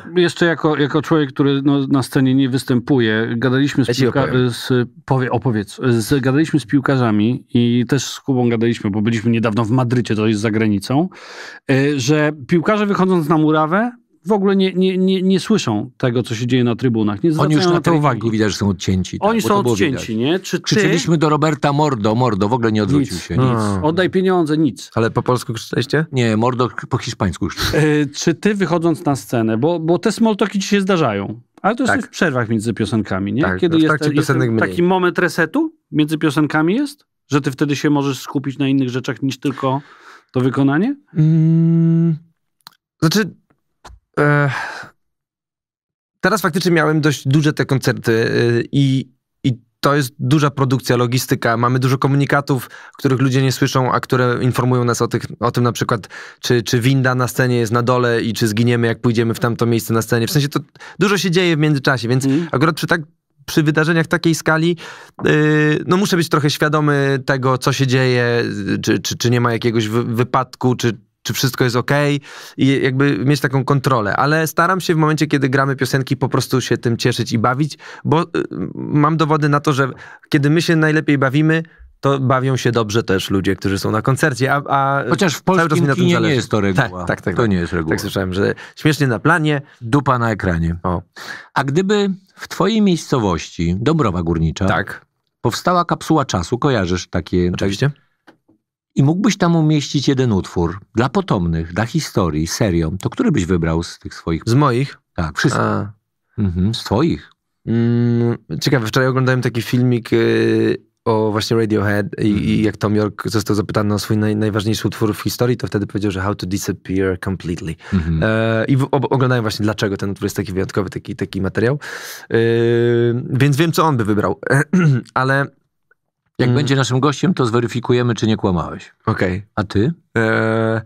jeszcze jako, jako człowiek, który no, na scenie nie występuje, gadaliśmy z, ja piłka... z, powie, opowiedz, z, gadaliśmy z piłkarzami i też z Kubą gadaliśmy, bo byliśmy niedawno w Madrycie, to jest za granicą, e, że piłkarze wychodząc na murawę w ogóle nie, nie, nie, nie słyszą tego, co się dzieje na trybunach. Nie Oni już na, na te uwagi widać, że są odcięci. Tak, Oni są odcięci, widać. nie? Czy ty... Krzyczeliśmy do Roberta Mordo, Mordo, w ogóle nie odwrócił nic, się. Nic. Oddaj pieniądze, nic. Ale po polsku krzyczeliście? Nie, Mordo po hiszpańsku już. E, czy ty wychodząc na scenę, bo, bo te smoltoki ci się zdarzają, ale to tak. jest tak. w przerwach między piosenkami, nie? Tak, Kiedy jest, jest taki moment resetu między piosenkami jest? Że ty wtedy się możesz skupić na innych rzeczach niż tylko to wykonanie? Hmm. Znaczy teraz faktycznie miałem dość duże te koncerty y, i, i to jest duża produkcja, logistyka. Mamy dużo komunikatów, których ludzie nie słyszą, a które informują nas o, tych, o tym na przykład, czy, czy winda na scenie jest na dole i czy zginiemy, jak pójdziemy w tamto miejsce na scenie. W sensie to dużo się dzieje w międzyczasie, więc mm. akurat przy tak przy wydarzeniach takiej skali, y, no muszę być trochę świadomy tego, co się dzieje, y, czy, czy, czy nie ma jakiegoś wypadku, czy, czy wszystko jest ok i jakby mieć taką kontrolę. Ale staram się w momencie, kiedy gramy piosenki, po prostu się tym cieszyć i bawić, bo y, mam dowody na to, że kiedy my się najlepiej bawimy, to bawią się dobrze też ludzie, którzy są na koncercie, a, a Chociaż w polskim cały kinie nie jest to reguła. Tak, tak, tak. To tak. nie jest reguła. Tak słyszałem, że śmiesznie na planie. Dupa na ekranie. O. A gdyby w twojej miejscowości, Dąbrowa Górnicza, tak. powstała kapsuła czasu, kojarzysz takie... Oczywiście i mógłbyś tam umieścić jeden utwór dla potomnych, dla historii, serią. to który byś wybrał z tych swoich? Z moich? Tak, wszystkich. Mhm, z twoich. Mm, ciekawe, wczoraj oglądałem taki filmik yy, o właśnie Radiohead i, mm. i, mhm. jak Tom York został zapytany o swój naj, najważniejszy utwór w historii, to wtedy powiedział, że How to Disappear Completely. Mm -hmm. I w, ob, oglądałem właśnie dlaczego ten utwór jest taki wyjątkowy, taki, taki materiał. Y, więc wiem, co on by wybrał. Ale jak hmm. będzie naszym gościem, to zweryfikujemy, czy nie kłamałeś. Okej. Okay. A ty? E,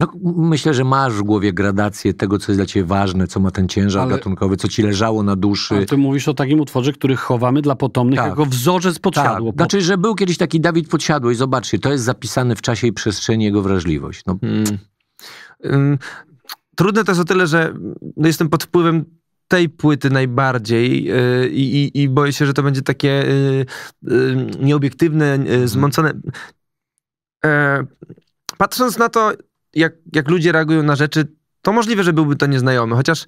no, myślę, że masz w głowie gradację tego, co jest dla ciebie ważne, co ma ten ciężar Ale... gatunkowy, co ci leżało na duszy. A ty mówisz o takim utworze, który chowamy dla potomnych tak. jako wzorzec podsiadło. Tak. Znaczy, że był kiedyś taki Dawid Podsiadło i zobaczcie, to jest zapisane w czasie i przestrzeni jego wrażliwość. No. Hmm. Trudne to jest o tyle, że mm, no, jestem pod wpływem tej płyty najbardziej y, i, i boję się, że to będzie takie y, y, nieobiektywne, mhm. zmącone. E, patrząc na to, jak, jak ludzie reagują na rzeczy, to możliwe, że byłby to nieznajomy, chociaż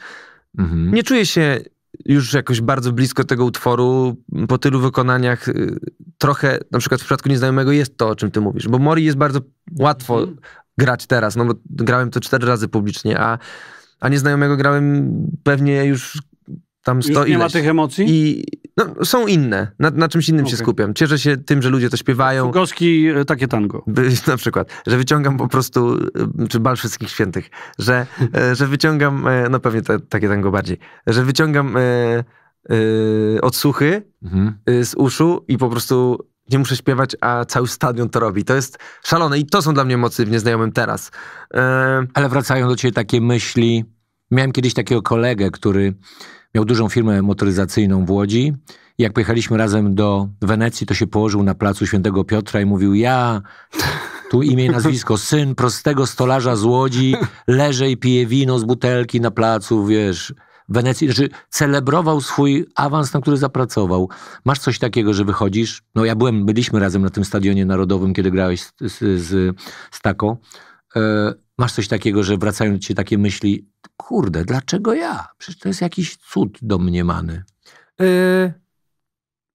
mhm. nie czuję się już jakoś bardzo blisko tego utworu po tylu wykonaniach. Trochę, na przykład w przypadku Nieznajomego jest to, o czym ty mówisz, bo Mori jest bardzo łatwo mhm. grać teraz, no bo grałem to cztery razy publicznie, a a nieznajomego grałem pewnie już tam sto Już nie ma tych emocji? I, no, są inne. Na, na czymś innym okay. się skupiam. Cieszę się tym, że ludzie to śpiewają. Goski e, takie tango. By, na przykład. Że wyciągam po prostu, e, czy bal wszystkich świętych, że, e, że wyciągam, no pewnie te, takie tango bardziej, że wyciągam e, e, odsłuchy mhm. z uszu i po prostu nie muszę śpiewać, a cały stadion to robi. To jest szalone i to są dla mnie emocje w Nieznajomym teraz. E... Ale wracają do ciebie takie myśli Miałem kiedyś takiego kolegę, który miał dużą firmę motoryzacyjną w Łodzi. I jak pojechaliśmy razem do Wenecji, to się położył na placu Świętego Piotra i mówił: Ja, tu imię i nazwisko, syn prostego stolarza z Łodzi, leżę i piję wino z butelki na placu, wiesz. Wenecji, znaczy celebrował swój awans, na który zapracował. Masz coś takiego, że wychodzisz? No ja byłem, byliśmy razem na tym stadionie narodowym, kiedy grałeś z, z, z, z Tako. E, Masz coś takiego, że wracają ci takie myśli, kurde, dlaczego ja? Przecież to jest jakiś cud domniemany. Yy,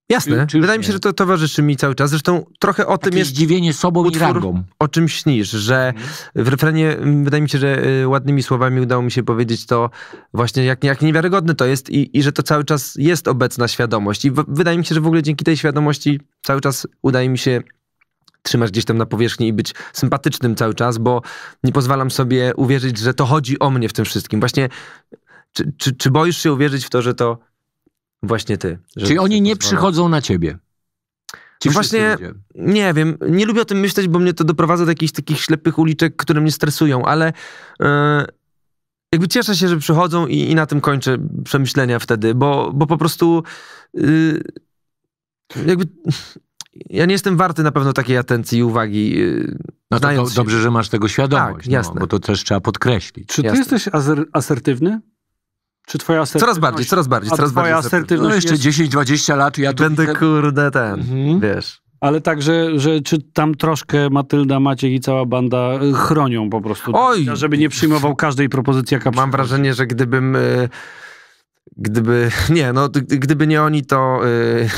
jasne. Czy, czy Wydaje mi się, że to towarzyszy mi cały czas. Zresztą trochę o Takie tym jest. Zdziwienie sobą utwór, i rangą. O czym śnisz, że mhm. w refrenie mm, wydaje mi się, że y, ładnymi słowami udało mi się powiedzieć to właśnie, jak, jak niewiarygodne to jest i, i że to cały czas jest obecna świadomość. I w, wydaje mi się, że w ogóle dzięki tej świadomości cały czas udaje mi się trzymać gdzieś tam na powierzchni i być sympatycznym cały czas, bo nie pozwalam sobie uwierzyć, że to chodzi o mnie w tym wszystkim. Właśnie, czy, czy, czy boisz się uwierzyć w to, że to właśnie ty? Czy oni nie pozwala? przychodzą na ciebie? Ci no właśnie, ludzie. nie wiem, nie lubię o tym myśleć, bo mnie to doprowadza do jakichś takich ślepych uliczek, które mnie stresują, ale yy, jakby cieszę się, że przychodzą i, i, na tym kończę przemyślenia wtedy, bo, bo po prostu yy, jakby ja nie jestem warty na pewno takiej atencji i uwagi. Y, no to, dobrze, że masz tego świadomość, tak, no, jasne. No, bo to też trzeba podkreślić. Czy ty jesteś asertywny? Czy twoja asertywność... Coraz bardziej, coraz bardziej, coraz bardziej asertywność No jeszcze jest... 10-20 lat ja tu... Będę kurde ten, mhm. wiesz... Ale także, że czy tam troszkę Matylda, Maciek i cała banda y, chronią po prostu, Oj. żeby nie przyjmował każdej propozycji, jaka Mam wrażenie, że gdybym... Y Gdyby, nie, no, gdyby nie oni, to, yy,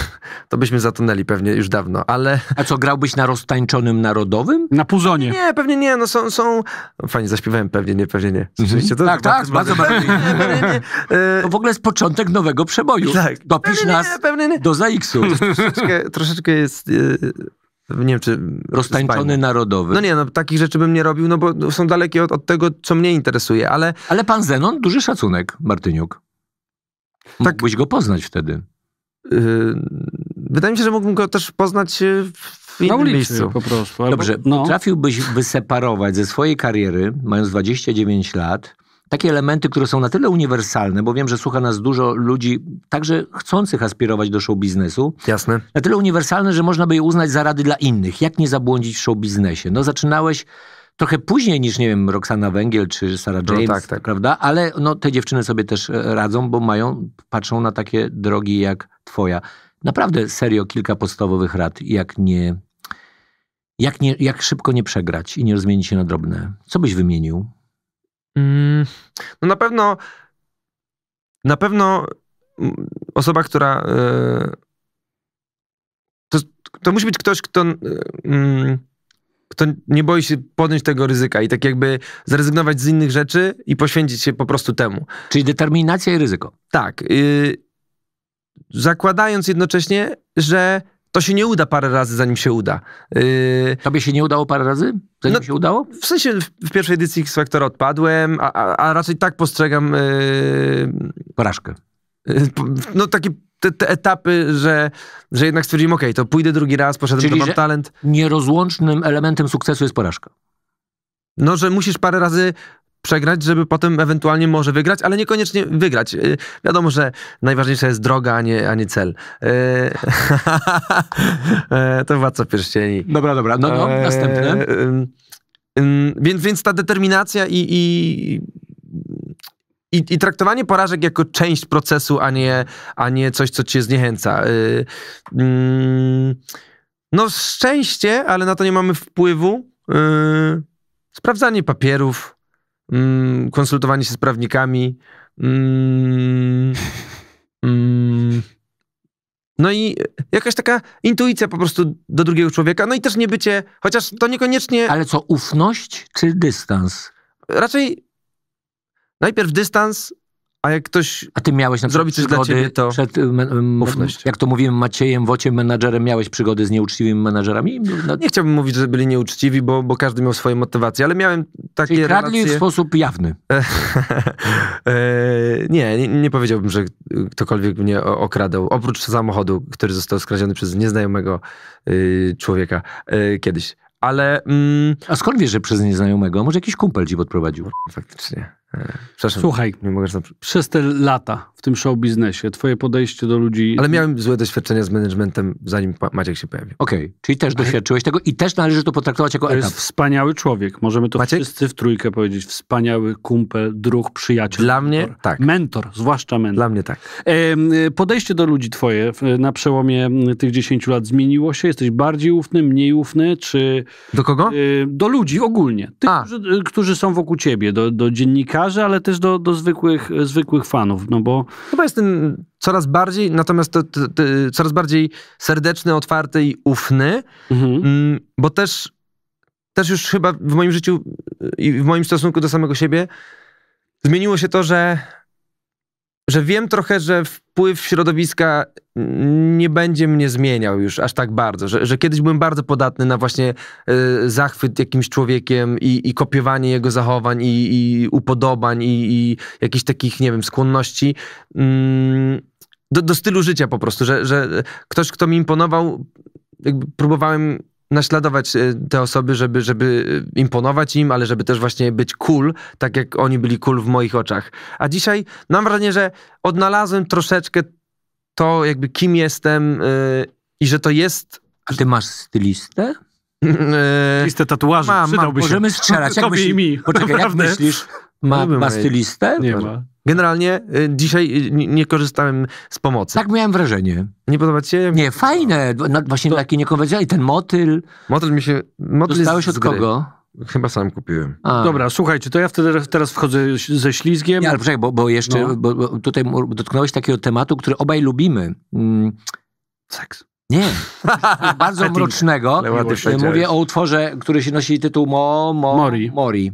to byśmy zatonęli pewnie już dawno, ale... A co, grałbyś na roztańczonym narodowym? Na puzonie. Nie, pewnie nie, no są, są... Fajnie zaśpiewałem, pewnie nie, pewnie nie. Oczywiście, mhm. to tak, tak, bardzo, bardzo. nie. Yy... To w ogóle jest początek nowego przeboju. Tak. Dopisz pewnie nas nie, pewnie nie. do ZAX-u. Troszeczkę, troszeczkę jest... Yy nie wiem, czy... Roztańczony spajny. narodowy. No nie, no takich rzeczy bym nie robił, no bo są dalekie od, od, tego, co mnie interesuje, ale... Ale pan Zenon, duży szacunek, Martyniuk. Tak. Mógłbyś go poznać wtedy. Yy, wydaje mi się, że mógłbym go też poznać yy, w na ulicy. miejscu. po prostu. Albo, Dobrze, no. potrafiłbyś wyseparować ze swojej kariery, mając 29 lat, takie elementy, które są na tyle uniwersalne, bo wiem, że słucha nas dużo ludzi, także chcących aspirować do show biznesu. Jasne. Na tyle uniwersalne, że można by je uznać za rady dla innych. Jak nie zabłądzić w show biznesie? No zaczynałeś trochę później niż, nie wiem, Roxana Węgiel czy Sarah no James, no tak, tak. prawda? Ale no, te dziewczyny sobie też e, radzą, bo mają, patrzą na takie drogi jak twoja. Naprawdę serio kilka podstawowych rad, jak nie... Jak, nie, jak szybko nie przegrać i nie rozmienić się na drobne? Co byś wymienił? Mm, no na pewno na pewno mm, osoba, która. E, to, to musi być ktoś, kto. E, mm, kto nie boi się podjąć tego ryzyka i tak jakby zrezygnować z innych rzeczy i poświęcić się po prostu temu. Czyli determinacja i ryzyko. Tak. Yy, zakładając jednocześnie, że to się nie uda parę razy, zanim się uda. Yy... Tobie się nie udało parę razy? Zanim no, się udało? W sensie w, w pierwszej edycji X Factora odpadłem, a, a, a, raczej tak postrzegam... Yy, Porażkę. Yy, no takie te, te, etapy, że, że jednak stwierdziłem, ok, to pójdę drugi raz, poszedłem, Czyli, mam talent. nierozłącznym elementem sukcesu jest porażka. No, że musisz parę razy przegrać, żeby potem ewentualnie może wygrać, ale niekoniecznie wygrać. Y, wiadomo, że najważniejsza jest droga, a nie, a nie cel. Y, y, to yy, to władca pierścieni. Dobra, dobra, no, no, Więc, więc ta determinacja i, i i, I, traktowanie porażek jako część procesu, a nie, a nie coś, co cię zniechęca. Yy, yy, no szczęście, ale na to nie mamy wpływu. Yy, sprawdzanie papierów, mm, konsultowanie się z prawnikami. Mm, no i jakaś taka intuicja po prostu do drugiego człowieka, no i też nie bycie, chociaż to niekoniecznie. Ale co, ufność czy dystans? Raczej Najpierw dystans, a jak ktoś A ty miałeś na zrobi coś dla ciebie, to przed, y, Jak to mówiłem Maciejem Wociem, menadżerem, miałeś przygody z nieuczciwymi menadżerami? No, no. Nie chciałbym mówić, że byli nieuczciwi, bo, bo każdy miał swoje motywacje, ale miałem takie Czyli kradli relacje... w sposób jawny. E, nie, nie, nie, powiedziałbym, że ktokolwiek mnie okradał, oprócz samochodu, który został skradziony przez nieznajomego y, człowieka y, kiedyś. Ale... Mm... A skąd wiesz, że przez nieznajomego? Może jakiś kumpel ci podprowadził? Faktycznie. Przepraszam. Słuchaj, nie mogę przez te lata w tym show biznesie, twoje podejście do ludzi... Ale miałem złe doświadczenia z managementem, zanim Maciek się pojawił. Okej, okay. czyli też doświadczyłeś tego i też należy to potraktować jako to jest wspaniały człowiek, możemy to Maciek? wszyscy w trójkę powiedzieć. Wspaniały kumpel, druh, przyjaciel. Dla mentor. mnie tak. Mentor, zwłaszcza mentor. Dla mnie tak. Y, podejście do ludzi twoje na przełomie y, tych 10 lat zmieniło się? Jesteś bardziej ufny, mniej ufny, czy... Do kogo? Y, do ludzi ogólnie. Tych, którzy, którzy, są wokół ciebie, do, do dziennikarzy, dziennikarzy, ale też do, do zwykłych, e, zwykłych fanów, no bo... Chyba jestem coraz bardziej, natomiast to, to, to, coraz bardziej serdeczny, otwarty i ufny, mhm. Mm, bo też, też już chyba w moim życiu i w moim stosunku do samego siebie zmieniło się to, że że wiem trochę, że wpływ środowiska nie będzie mnie zmieniał już aż tak bardzo, że, że kiedyś byłem bardzo podatny na właśnie y, zachwyt jakimś człowiekiem i, i kopiowanie jego zachowań i, i upodobań i, i jakichś takich, nie wiem, skłonności. Mm, do, do stylu życia po prostu, że, że ktoś, kto mi imponował, próbowałem naśladować e, te osoby, żeby, żeby e, imponować im, ale żeby też właśnie być cool, tak jak oni byli cool w moich oczach. A dzisiaj mam wrażenie, że odnalazłem troszeczkę to, jakby kim jestem yy, i że to jest. A ty masz stylistę? listę tatuaży, mam, mam. Możemy strzelać. Jak myśli... Poczekaj, jak myślisz? Ma, ma stylistę? Nie ma. Generalnie y, dzisiaj y, nie korzystałem z pomocy. Tak miałem wrażenie. Nie podoba ci się? Nie, fajne. No, no właśnie to... taki niekonwencjonalny. Ten motyl. Motyl mi się... Motyl Dostałeś od kogo? Chyba sam kupiłem. A. Dobra, słuchajcie, to ja wtedy teraz wchodzę ze ślizgiem. Nie, ale poczekaj, bo, bo jeszcze no. bo, bo tutaj dotknąłeś takiego tematu, który obaj lubimy. Mm. Seks. Nie, bardzo mrocznego. E, mówię o utworze, który się nosi tytuł Mo, Mo, Mori. Mori.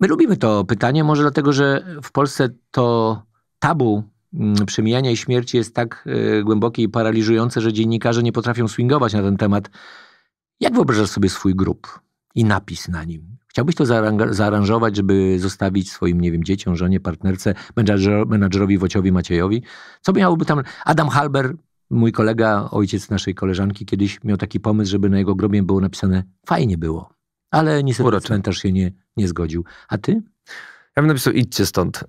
My lubimy to pytanie, może dlatego, że w Polsce to tabu mm, przemijania i śmierci jest tak e, głębokie i paraliżujące, że dziennikarze nie potrafią swingować na ten temat. Jak wyobrażasz sobie swój grób i napis na nim? Chciałbyś to zaaranżować, żeby zostawić swoim, nie wiem, dzieciom, żonie, partnerce, menadżerowi Wociowi Maciejowi? Co miałoby tam... Adam Halber, mój kolega, ojciec naszej koleżanki, kiedyś miał taki pomysł, żeby na jego grobie było napisane fajnie było, ale niestety Urocze. cmentarz się nie nie zgodził. A ty? Ja bym napisał, idźcie stąd.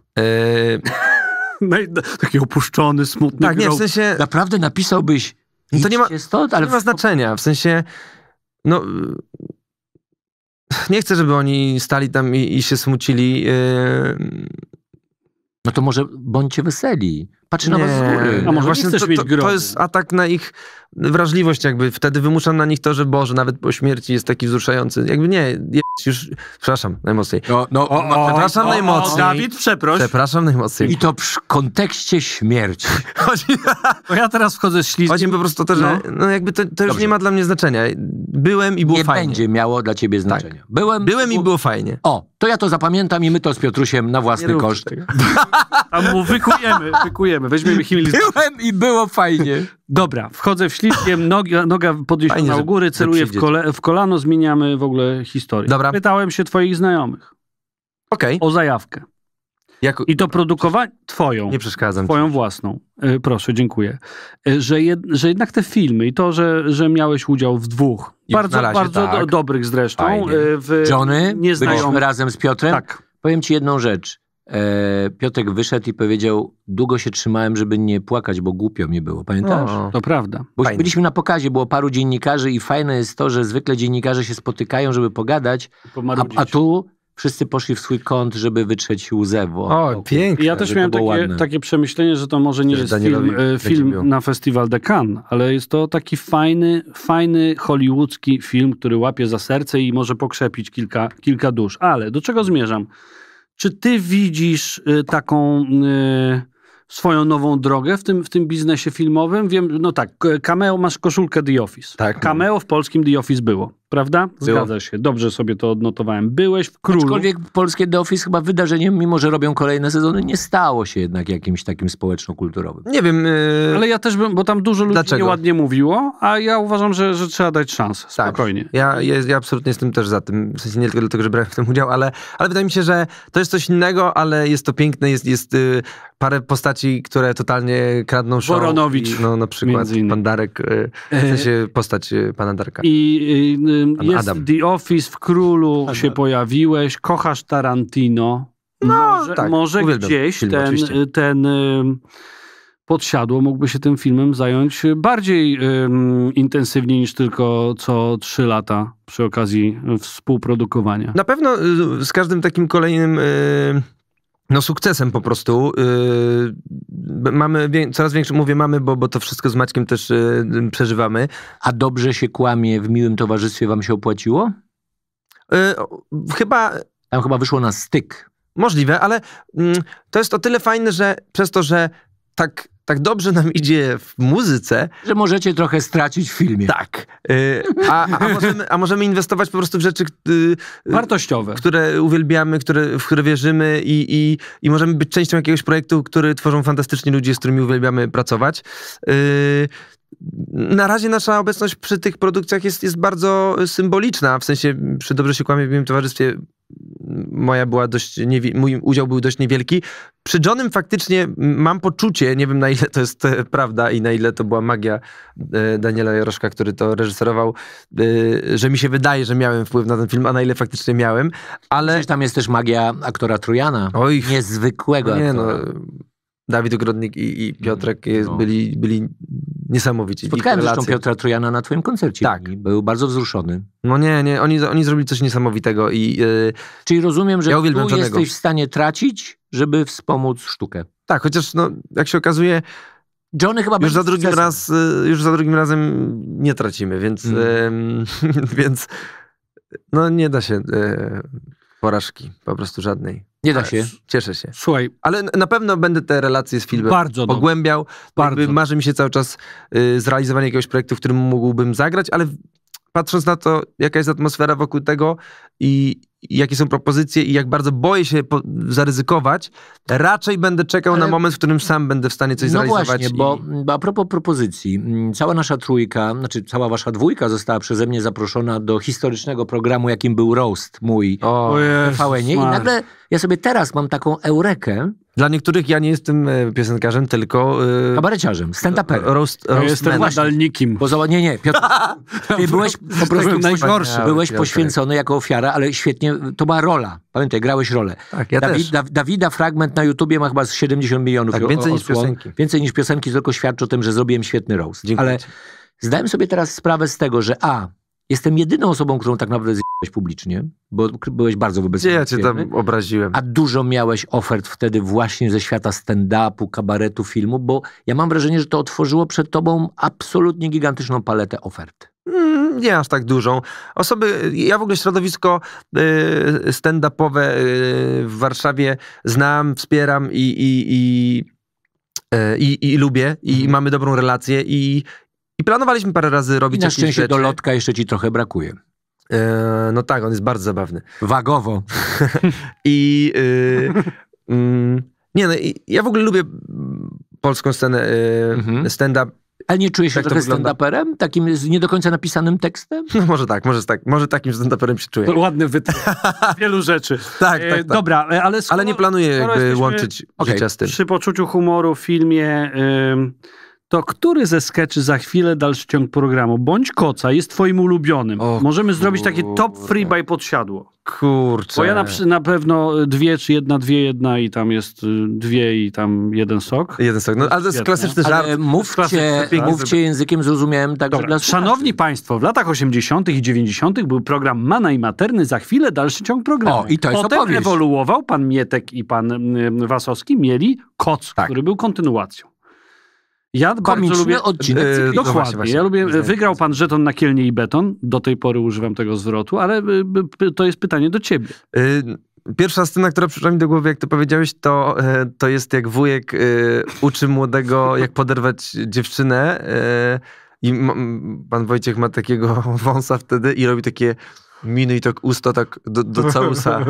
Yy... taki opuszczony, smutny Tak, nie, w sensie... Naprawdę napisałbyś, no to nie ma, stąd, ale... nie ma znaczenia, w sensie, no... E, nie chcę, żeby oni stali tam i, i się smucili. E, no to może bądźcie weseli patrzy nie. na was z góry. A no może Właśnie chcesz to, mieć grozy. To jest atak na ich wrażliwość jakby. Wtedy wymusza na nich to, że Boże, nawet po śmierci jest taki wzruszający. Jakby nie, jest już... Przepraszam najmocniej. No, no, o, o, przepraszam o, najmocniej. Dawid, przeproś. Przepraszam najmocniej. I to w kontekście śmierci. Chodzi, Bo ja teraz wchodzę z ślizgiem. Chodzi po prostu o to, że no. no jakby to, to już nie ma dla mnie znaczenia. Byłem i było nie fajnie. Nie będzie miało dla ciebie tak. znaczenia. Tak. Byłem, Byłem i było fajnie. O, to ja to zapamiętam i my to z Piotrusiem na własny koszt. A mu wykujemy, wykujemy. Weźmiemy, weźmiemy Byłem i było fajnie. Dobra, wchodzę w śliskiem, noga, noga podniesiona u góry, celuję w, kole, w, kolano, zmieniamy w ogóle historię. Dobra. Pytałem się twoich znajomych. Okej. Okay. O zajawkę. Jako, I to produkowanie twoją. Nie przeszkadzam. Twoją ci. własną. Yy, proszę, dziękuję. Yy, że, jed, że jednak te filmy i to, że, że miałeś udział w dwóch. bardzo razie, bardzo tak. do, dobrych zresztą. Yy, w, Johnny, byliśmy razem z Piotrem. Tak. Powiem ci jedną rzecz. E, Piotek wyszedł i powiedział, długo się trzymałem, żeby nie płakać, bo głupio mi było. Pamiętasz? No, to prawda. Bo Fajne. byliśmy na pokazie, było paru dziennikarzy i fajne jest to, że zwykle dziennikarze się spotykają, żeby pogadać, a, a tu wszyscy poszli w swój kąt, żeby wytrzeć łzę. Bo, o, pięknie. Ja też miałem takie, takie, przemyślenie, że to może nie jest film, e, film na festiwal de Cannes, ale jest to taki fajny, fajny hollywoodzki film, który łapie za serce i może pokrzepić kilka, kilka dusz. Ale do czego zmierzam? Czy ty widzisz y, taką y, swoją nową drogę w tym, w tym biznesie filmowym? Wiem, no tak, Cameo, masz koszulkę The Office. Tak. Cameo w polskim The Office było. Prawda? Zgadza Było. się. Dobrze sobie to odnotowałem. Byłeś w królu. Aczkolwiek polskie The Office chyba wydarzeniem, mimo że robią kolejne sezony, nie stało się jednak jakimś takim społeczno-kulturowym. Nie wiem. Yy... Ale ja też bym, bo tam dużo ludzi Dlaczego? nieładnie mówiło, a ja uważam, że, że trzeba dać szansę. Tak. Spokojnie. Tak. Ja, ja, ja, absolutnie jestem też za tym. W sensie nie tylko dlatego, że brałem w tym udział, ale, ale wydaje mi się, że to jest coś innego, ale jest to piękne, jest, jest yy, parę postaci, które totalnie kradną show. Boronowicz. I, no na przykład pan Darek, y, w sensie postać y, pana Darka. I y, jest Adam. The Office, w Królu Adam. się pojawiłeś, kochasz Tarantino. No, może, tak, może gdzieś film, ten, ten podsiadło mógłby się tym filmem zająć bardziej um, intensywnie niż tylko co trzy lata przy okazji współprodukowania. Na pewno y, z każdym takim kolejnym. Y no sukcesem po prostu. Yy, mamy wie, coraz większy, mówię mamy, bo, bo to wszystko z Maćkiem też yy, przeżywamy. A dobrze się kłamie, w miłym towarzystwie wam się opłaciło? Yy, chyba... Tam chyba wyszło na styk. Możliwe, ale mm, to jest o tyle fajne, że przez to, że tak tak dobrze nam idzie w muzyce. Że możecie trochę stracić w filmie. Tak. Y, a, a, możemy, a, możemy, inwestować po prostu w rzeczy y, wartościowe, które uwielbiamy, które, w które wierzymy i, i, i możemy być częścią jakiegoś projektu, który tworzą fantastyczni ludzie, z którymi uwielbiamy pracować. Y, na razie nasza obecność przy tych produkcjach jest, jest bardzo symboliczna, w sensie przy Dobrze się kłamie w moim towarzystwie moja była dość, mój udział był dość niewielki. Przy Johnem faktycznie mam poczucie, nie wiem na ile to jest e, prawda i na ile to była magia e, Daniela Jaroszka, który to reżyserował, e, że mi się wydaje, że miałem wpływ na ten film, a na ile faktycznie miałem, ale... Przecież tam jest też magia aktora Trujana. Oj, niezwykłego nie no, aktora. No, Dawid Ogrodnik i, i Piotrek mm, no. byli, byli niesamowici. Spotkałem zresztą Piotra Trojana na twoim koncercie. Tak. Był bardzo wzruszony. No nie, nie. Oni, oni zrobili coś niesamowitego i... Yy, Czyli rozumiem, że ja tu żadnego. jesteś w stanie tracić, żeby wspomóc sztukę. Tak, chociaż no, jak się okazuje... Johnny chyba już za, drugim raz, y, już za drugim razem nie tracimy, więc, mm. więc no nie da się e, porażki po prostu żadnej. Nie da się, cieszę się. Słuchaj. Ale na pewno będę te relacje z filmem bardzo pogłębiał. Bardzo. Jakby marzy mi się cały czas y, zrealizowanie jakiegoś projektu, w którym mógłbym zagrać, ale patrząc na to, jaka jest atmosfera wokół tego i jakie są propozycje i jak bardzo boję się zaryzykować, raczej będę czekał Ale... na moment, w którym sam będę w stanie coś no zrealizować. No właśnie, i... bo, bo a propos propozycji, mm, cała nasza trójka, znaczy cała wasza dwójka została przeze mnie zaproszona do historycznego programu, jakim był Roast mój o, o w TVN-ie i nagle ja sobie teraz mam taką eurekę, dla niektórych ja nie jestem e, piosenkarzem, tylko... Yy, Kabareciarzem, stand-uperem. Roast, e, roast ja jestem nadal nikim. nie, nie, Piotr, ty byłeś po prostu najgorszy. Byłeś poświęcony jako ofiara, ale świetnie, to była rola. Pamiętaj, grałeś rolę. Tak, ja też. Da, Dawida fragment na YouTubie ma chyba 70 milionów tak, więcej o, niż piosenki. Więcej niż piosenki, tylko świadczy o tym, że zrobiłem świetny roast. Dziękuję. Ale zdałem sobie teraz sprawę z tego, że a, Jestem jedyną osobą, którą tak naprawdę zjebałeś publicznie, bo byłeś bardzo wobec Ja cię tam obraziłem. A dużo miałeś ofert wtedy właśnie ze świata stand-upu, kabaretu, filmu, bo ja mam wrażenie, że to otworzyło przed tobą absolutnie gigantyczną paletę ofert mm, nie aż tak dużą. Osoby, ja w ogóle środowisko y, stand-upowe y, w Warszawie znam, wspieram i, i, i, y, i, i lubię, i mhm. mamy dobrą relację, i, i planowaliśmy parę razy robić I na szczęście do lotka jeszcze ci trochę brakuje. Eee, no tak, on jest bardzo zabawny. Wagowo. I... Y, mm, nie no, ja w ogóle lubię polską scenę y, mhm. stand-up. Ale nie czujesz się tak trochę stand-uperem? Takim z nie do końca napisanym tekstem? No może tak, może tak. Może takim stand-uperem się czuję. ładny wytrych wielu rzeczy. tak, e, tak, tak, Dobra, e, ale... Skoro, ale nie planuję jakby łączyć okay. życia z tym. Przy poczuciu humoru, filmie to który ze skeczy za chwilę dalszy ciąg programu, bądź koca, jest twoim ulubionym. O Możemy kurde. zrobić takie top free by podsiadło. Kurczę. Bo ja na, na, pewno y, dwie, czy jedna, dwie, jedna i tam jest y, dwie i tam jeden sok. Jeden sok, no ale to jest klasyczny żart. Ale mówcie, klasyczny, mówcie językiem zrozumiałem także dla Szanowni Państwo, w latach 80. i 90. był program Mana i Materny, za chwilę dalszy ciąg programu. O, i to jest Potem opowieść. ewoluował, pan Mietek i pan y, Wasowski mieli koc, tak. który był kontynuacją. Ja bardzo lubię e, odcinek. E, dokładnie. Właśnie, Ja lubię, e, wygrał pan żeton na kielnie i beton. Do tej pory używam tego zwrotu, ale e, to jest pytanie do ciebie. Y, pierwsza scena, która przyszła mi do głowy, jak to powiedziałeś, to, to jest jak wujek uczy młodego, jak poderwać dziewczynę. I pan Wojciech ma takiego wąsa wtedy i robi takie miny i tak usta tak do, do całusa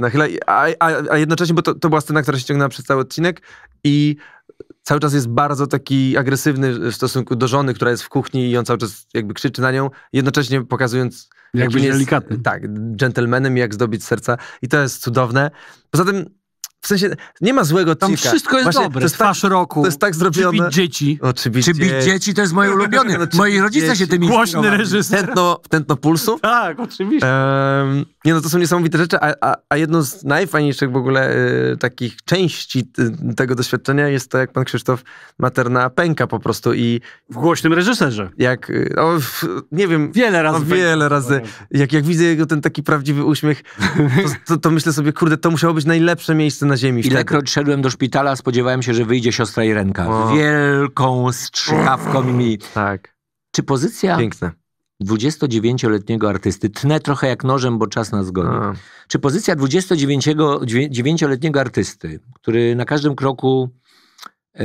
na A, a, a jednocześnie, bo to, to była scena, która się ciągnęła przez cały odcinek i cały czas jest bardzo taki agresywny w stosunku do żony, która jest w kuchni i on cały czas jakby krzyczy na nią, jednocześnie pokazując... jakby być delikatnym. Tak, dżentelmenem, jak zdobyć serca i to jest cudowne. Poza tym w sensie nie ma złego Tam cika. wszystko jest Właśnie, dobre. To jest tak- Twarz tak, roku. To jest tak zrobione. Czy bit dzieci. O, czy bit czy bić dzieci. to jest moje no, ulubione. No, Moi rodzice dzieci. się tym Głośny reżyser. Tętno, tętno pulsu. tak, oczywiście. Ehm, nie no, to są niesamowite rzeczy, a, a, a jedną z najfajniejszych w ogóle y, takich części y, tego doświadczenia jest to, jak pan Krzysztof Materna pęka po prostu i... W głośnym reżyserze. Jak, y, o, w, nie wiem... Wiele razy. No, wiele razy. Jak, jak widzę jego ten taki prawdziwy uśmiech, to, to, to myślę sobie, kurde, to musiało być najlepsze miejsce na ziemi. Ilekroć szedłem do szpitala, spodziewałem się, że wyjdzie siostra Irenka. O. Wielką strzykawką mi. Tak. Czy pozycja Piękne. 29-letniego artysty, tnę trochę jak nożem, bo czas nas goni. A. Czy pozycja 29-letniego artysty, który na każdym kroku e,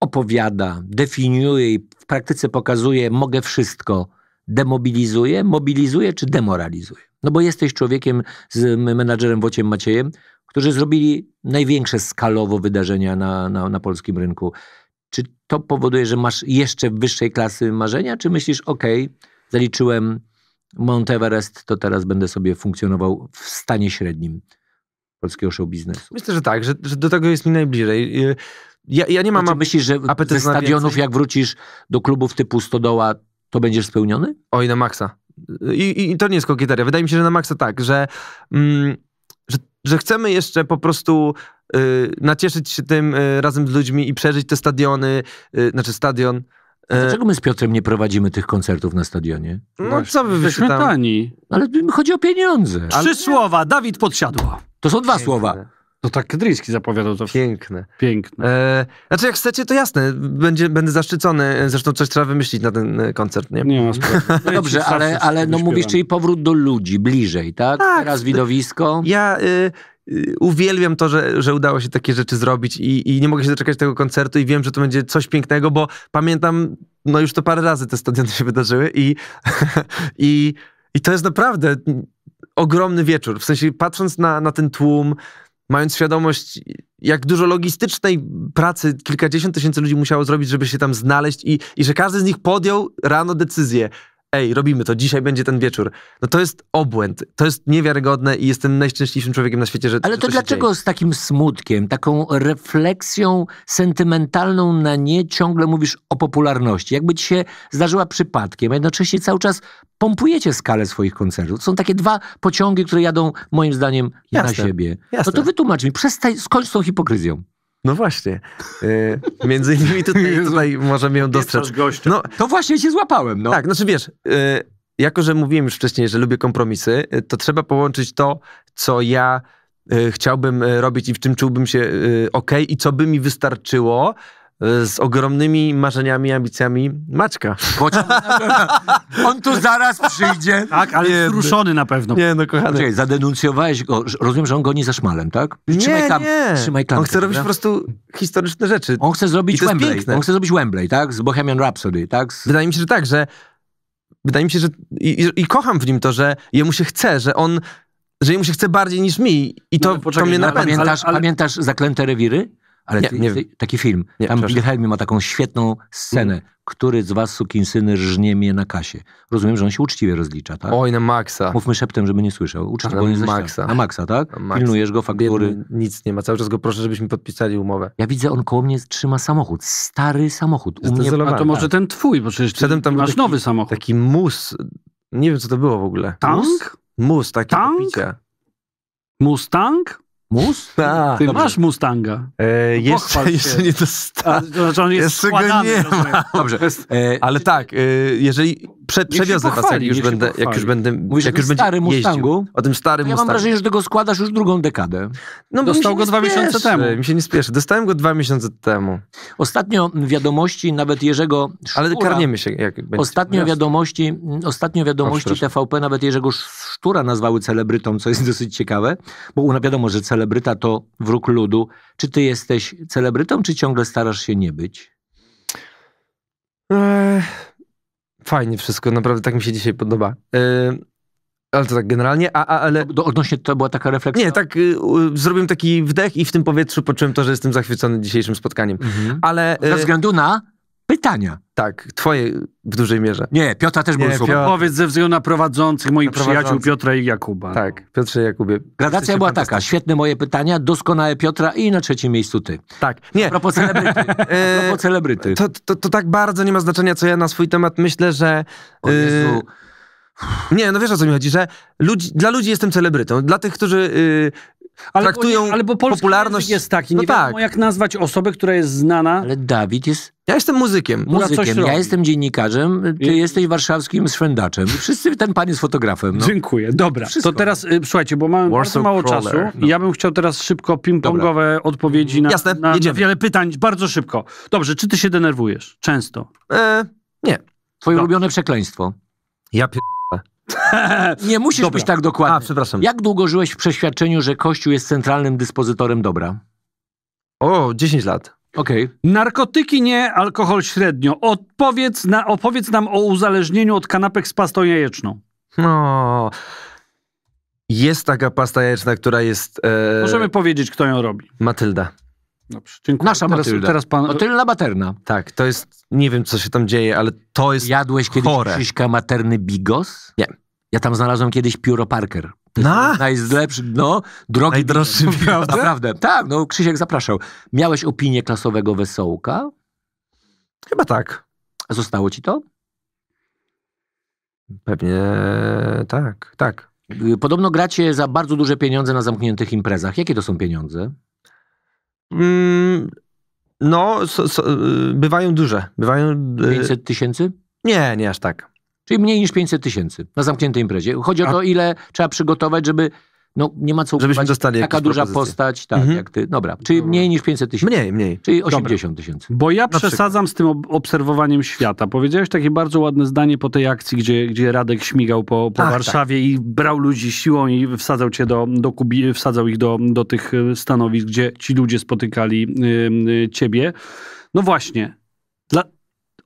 opowiada, definiuje i w praktyce pokazuje, mogę wszystko, demobilizuje, mobilizuje czy demoralizuje? No bo jesteś człowiekiem z menadżerem Wociem Maciejem, którzy zrobili największe skalowo wydarzenia na, na, na polskim rynku. Czy to powoduje, że masz jeszcze wyższej klasy marzenia, czy myślisz, ok, zaliczyłem Mount Everest, to teraz będę sobie funkcjonował w stanie średnim polskiego show biznesu? Myślę, że tak, że, że do tego jest mi najbliżej. Y, ja, ja nie mam. Znaczy, myślisz, że ze stadionów, jak wrócisz do klubów typu Stodoła, to będziesz spełniony? Oj, na maksa. I, i to nie jest kokieteria. Wydaje mi się, że na maksa tak, że, mm, że, że, chcemy jeszcze po prostu y, nacieszyć się tym y, razem z ludźmi i przeżyć te stadiony, y, znaczy stadion, y, dlaczego my z Piotrem nie prowadzimy tych koncertów na stadionie? No Właśnie. co wy Jesteśmy tani. Ale chodzi o pieniądze. Trzy Ale... słowa, Dawid podsiadło. To są dwa Piękne. słowa. To tak Kedryński zapowiadał to. Piękne. Piękne. E, znaczy jak chcecie, to jasne. Będzie, będę zaszczycony. E, zresztą coś trzeba wymyślić na ten e, koncert, nie? Nie ma No dobrze, ale, ale no mówisz, czyli powrót do ludzi, bliżej, tak? tak Teraz widowisko. Ja... Y uwielbiam to, że, że udało się takie rzeczy zrobić i, i nie mogę się doczekać tego koncertu i wiem, że to będzie coś pięknego, bo pamiętam, no już to parę razy te stadiony się wydarzyły i, i, i to jest naprawdę ogromny wieczór. W sensie patrząc na, na ten tłum, mając świadomość, jak dużo logistycznej pracy kilkadziesiąt tysięcy ludzi musiało zrobić, żeby się tam znaleźć i, i że każdy z nich podjął rano decyzję ej, robimy to, dzisiaj będzie ten wieczór. No to jest obłęd, to jest niewiarygodne i jestem najszczęśliwszym człowiekiem na świecie, że Ale to dlaczego z takim smutkiem, taką refleksją sentymentalną na nie ciągle mówisz o popularności? Jakby ci się zdarzyła przypadkiem, a jednocześnie cały czas pompujecie skalę swoich koncertów. Są takie dwa pociągi, które jadą moim zdaniem jasne, na siebie. Jasne. No to wytłumacz mi, przestań, skończ z tą hipokryzją. No właśnie. Y, między innymi tutaj, tutaj możemy ją dostrzec. No, to właśnie się złapałem. No. Tak, no znaczy wiesz, y, jako że mówiłem już wcześniej, że lubię kompromisy, y, to trzeba połączyć to, co ja chciałbym robić i w czym czułbym się ok i co by mi wystarczyło, E, z ogromnymi marzeniami, ambicjami Maćka. On tu zaraz przyjdzie. Tak, ale nie, wzruszony na pewno. Nie, no kochany. Czekaj, zadenuncjowałeś go. Rozumiem, że on goni za szmalem, tak? Nie, tam, nie. Trzymaj klamkę, on chce robić po prostu historyczne rzeczy. On chce zrobić Wembley. On chce zrobić Wembley, tak? Z Bohemian Rhapsody, tak? Z... Wydaje mi się, że tak, że wydaje mi się, że i, i kocham w nim to, że jemu się chce, że on że jemu się chce bardziej niż mi i to, no, poczekaj, to mnie no, napędza. Pamiętasz, ale, ale... pamiętasz Zaklęte Rewiry? Ale nie, nie taki film. Nie, Tam Wilhelmi ma taką świetną scenę. Mm. Który z was, sukinsyny, żnie mnie na kasie? Rozumiem, że on się uczciwie rozlicza, tak? Oj, na maksa. Mówmy szeptem, żeby nie słyszał. Uczciwie, bo nie maksa. Na maksa, tak? Na maksa. Pilnujesz go, faktury. Biedny, nic nie ma. Cały czas go proszę, żebyśmy podpisali umowę. Ja widzę, on koło mnie trzyma samochód. Stary samochód. U mnie... A to może tak. ten twój, bo przecież Przedtem tam masz taki, nowy samochód. Taki mus. Nie wiem, co to było w ogóle. Tank? Mus, mus taki Tank? Mustang? Mus? A, Ty dobrze. masz Mustanga. E, no jeszcze, jeszcze nie dostałem. Znaczy on jest jeszcze składany, go nie ma. Dobrze, e, ale tak, e, jeżeli prze, przewiozę was, jak już, będę, jak już będę Mówisz jak już będzie starym Mustangu? O tym starym ja Mustangu. Ja mam wrażenie, że tego składasz już drugą dekadę. No, Dostał go dwa miesiące temu. Mi się nie spieszy. Dostałem go dwa miesiące temu. Ostatnio wiadomości nawet Jerzego Sztura, Ale karniemy się, jak będzie. Ostatnio miasto. wiadomości, mm, ostatnio wiadomości o, TVP nawet Jerzego Sztura nazwały celebrytą, co jest dosyć ciekawe, bo wiadomo, że celebryta to wróg ludu. Czy ty jesteś celebrytą, czy ciągle starasz się nie być? Ech fajnie wszystko, naprawdę tak mi się dzisiaj podoba. Yy, ale to tak generalnie, a, a ale... Do, odnośnie to była taka refleksja? Nie, tak y, zrobiłem taki wdech i w tym powietrzu poczułem to, że jestem zachwycony dzisiejszym spotkaniem. Mhm. Ale... Y, Ze względu na pytania. Tak, twoje w dużej mierze. Nie, Piotra też Nie, był słowem. Piotr. Powiedz ze względu na prowadzących moich Na przyjaciół Piotra i Jakuba. Tak, Piotrze Jakubie. Gradacja była taka, świetne moje pytania, doskonałe Piotra i na trzecim miejscu ty. Tak, nie. A propos celebryty. E, A propos celebryty. To, to, to tak bardzo nie ma znaczenia, co ja na swój temat myślę, że... O Jezu. Y, nie, no wiesz o co mi chodzi, że ludzi, dla ludzi jestem celebrytą. Dla tych, którzy y, ale traktują bo, popularność... jest taki, no nie no tak. jak nazwać osobę, która jest znana. Ale Dawid jest... Ja jestem muzykiem. Muzykiem, ja jestem dziennikarzem, ty I... jesteś warszawskim swędaczem. Wszyscy, ten pan jest fotografem. No. Dziękuję, dobra. Wszystko. To teraz, y, słuchajcie, bo mamy bardzo mało crawler. czasu. No. Ja bym chciał teraz szybko ping-pongowe odpowiedzi na, Jasne, na, na, wiele pytań, bardzo szybko. Dobrze, czy ty się denerwujesz? Często? E, nie. Twoje ulubione przekleństwo? Ja pier... Nie musisz dobra. być tak dokładny. A, przepraszam. Jak długo żyłeś w przeświadczeniu, że Kościół jest centralnym dyspozytorem dobra? O, 10 lat. Okej. Okay. Narkotyki nie, alkohol średnio. Odpowiedz na, opowiedz nam o uzależnieniu od kanapek z pastą jajeczną. No. Jest taka pasta jajeczna, która jest. E... Możemy powiedzieć, kto ją robi. Matylda. Dobrze, Nasza teraz, Matylda. Teraz pan... Matylda Materna. Tak, to jest, nie wiem co się tam dzieje, ale to jest Jadłeś kiedyś chore. Krzyśka Materny Bigos? Nie. Ja tam znalazłem kiedyś pióro Parker. Na? Najlepszy, no, drogi. Najdroższy bigos, Naprawdę, tak, no Krzysiek zapraszał. Miałeś opinię klasowego Wesołka? Chyba tak. A zostało ci to? Pewnie tak, tak. Podobno gracie za bardzo duże pieniądze na zamkniętych imprezach. Jakie to są pieniądze? Mm, no, so, so, y, bywają duże. Bywają, 500 y, tysięcy? Nie, nie aż tak. Czyli mniej niż 500 tysięcy na zamkniętej imprezie. Chodzi o to, ile trzeba przygotować, żeby no nie ma co ukrywać, Żebyśmy dostali taka duża propozycje. postać, tak, mhm. jak ty, dobra, czyli mniej niż 500 tysięcy. Mniej, mniej. Czyli 80 tysięcy. Bo ja Na przesadzam przykład. z tym obserwowaniem świata. Powiedziałeś takie bardzo ładne zdanie po tej akcji, gdzie, gdzie Radek śmigał po, po Ach, Warszawie tak. i brał ludzi siłą i wsadzał cię do, do Kubi, wsadzał ich do, do tych e, stanowisk, gdzie ci ludzie spotykali yy, ciebie. No właśnie, Dla,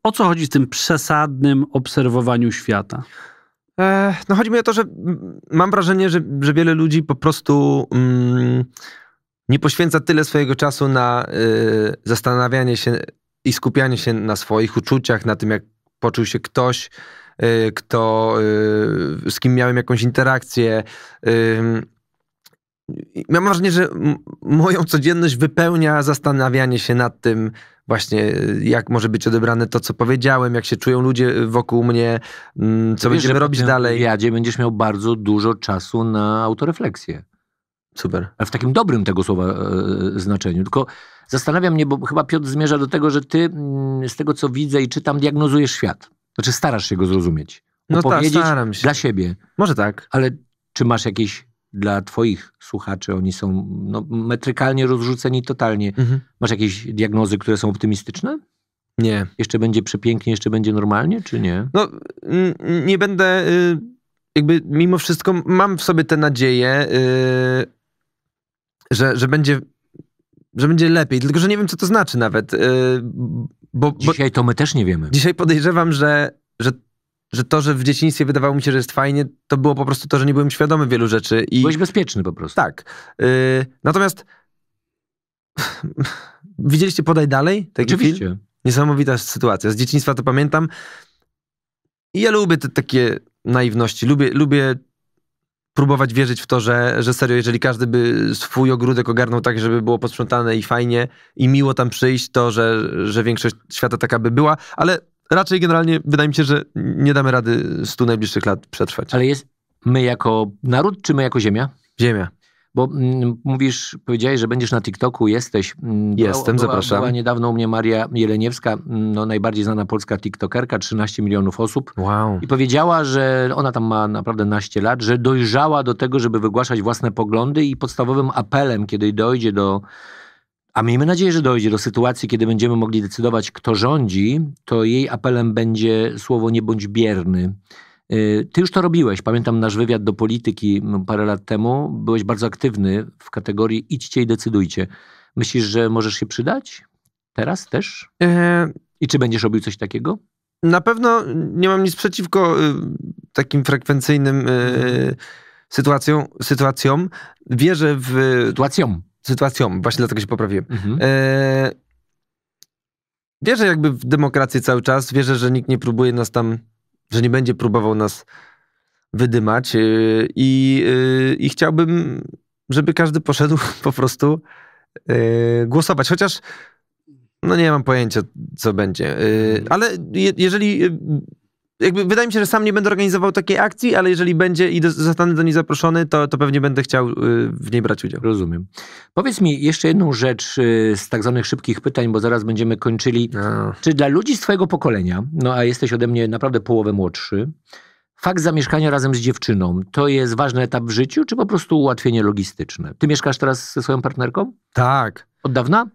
o co chodzi z tym przesadnym obserwowaniu świata? No chodzi mi o to, że mam wrażenie, że, że wiele ludzi po prostu mm, nie poświęca tyle swojego czasu na y, zastanawianie się i skupianie się na swoich uczuciach, na tym, jak poczuł się ktoś, y, kto, y, z kim miałem jakąś interakcję. mam wrażenie, że moją codzienność wypełnia zastanawianie się nad tym, właśnie y, jak może być odebrane to, co powiedziałem, jak się czują ludzie y, wokół mnie, mm, co Wiesz, będziemy robić dalej. W wywiadzie będziesz miał bardzo dużo czasu na autorefleksję. Super. Ale w takim dobrym tego słowa e, e, znaczeniu. Tylko zastanawiam mnie, bo chyba Piotr zmierza do tego, że ty mm, z tego, co widzę i czytam, diagnozujesz świat. Znaczy starasz się go zrozumieć. No tak, staram się. Dla siebie. Może tak. Ale czy masz jakieś dla Twoich słuchaczy oni są no, metrykalnie rozrzuceni totalnie. Mhm. Masz jakieś diagnozy, które są optymistyczne? Nie. Jeszcze będzie przepięknie, jeszcze będzie normalnie, czy nie? No, nie będę. Y, jakby mimo wszystko mam w sobie te nadzieje, y, że, że będzie. Że będzie lepiej, tylko że nie wiem, co to znaczy nawet. Y, bo, bo dzisiaj to my też nie wiemy. Dzisiaj podejrzewam, że, że że to, że w dzieciństwie wydawało mi się, że jest fajnie, to było po prostu to, że nie byłem świadomy wielu rzeczy. I... Byłeś bezpieczny po prostu. Tak. Y, natomiast widzieliście Podaj Dalej? Taki Oczywiście. Film? Niesamowita sytuacja. Z dzieciństwa to pamiętam. I ja lubię te takie naiwności. Lubię, lubię próbować wierzyć w to, że, że serio, jeżeli każdy by swój ogródek ogarnął tak, żeby było posprzątane i fajnie i miło tam przyjść, to że, że większość świata taka by była, ale raczej generalnie wydaje mi się, że nie damy rady 100 najbliższych lat przetrwać. Ale jest my jako naród, czy my jako ziemia? Ziemia. Bo m, mm, mówisz, powiedziałeś, że będziesz na TikToku, jesteś. Mm, Jestem, była, zapraszam. Była niedawno u mnie Maria Jeleniewska, mm, no, najbardziej znana polska TikTokerka, 13 milionów osób. Wow. I powiedziała, że ona tam ma naprawdę naście lat, że dojrzała do tego, żeby wygłaszać własne poglądy i podstawowym apelem, kiedy dojdzie do a miejmy nadzieję, że dojdzie do sytuacji, kiedy będziemy mogli decydować, kto rządzi, to jej apelem będzie słowo nie bądź bierny. Y, ty już to robiłeś. Pamiętam nasz wywiad do polityki parę lat temu. Byłeś bardzo aktywny w kategorii idźcie i decydujcie. Myślisz, że możesz się przydać? Teraz też? Y-y. I czy będziesz robił coś takiego? Na pewno nie mam nic przeciwko y, takim frekwencyjnym y, mhm. sytuacjom. Wierzę w. Sytuacjom sytuacją, właśnie dlatego się poprawiłem. Mhm. E, wierzę jakby w demokrację cały czas, wierzę, że nikt nie próbuje nas tam, że nie będzie próbował nas wydymać e, i, e, i chciałbym, żeby każdy poszedł po prostu e, głosować, chociaż no nie mam pojęcia, co będzie. Mhm. Ale jeżeli jakby wydaje mi się, że sam nie będę organizował takiej akcji, ale jeżeli będzie i do, zostanę do niej zaproszony, to, to pewnie będę chciał y, w niej brać udział. Rozumiem. Powiedz mi jeszcze jedną rzecz y, z tak zwanych szybkich pytań, bo zaraz będziemy kończyli. No. Czy dla ludzi z twojego pokolenia, no a jesteś ode mnie naprawdę połowę młodszy, fakt zamieszkania razem z dziewczyną to jest ważny etap w życiu, czy po prostu ułatwienie logistyczne? Ty mieszkasz teraz ze swoją partnerką? Tak. Od dawna?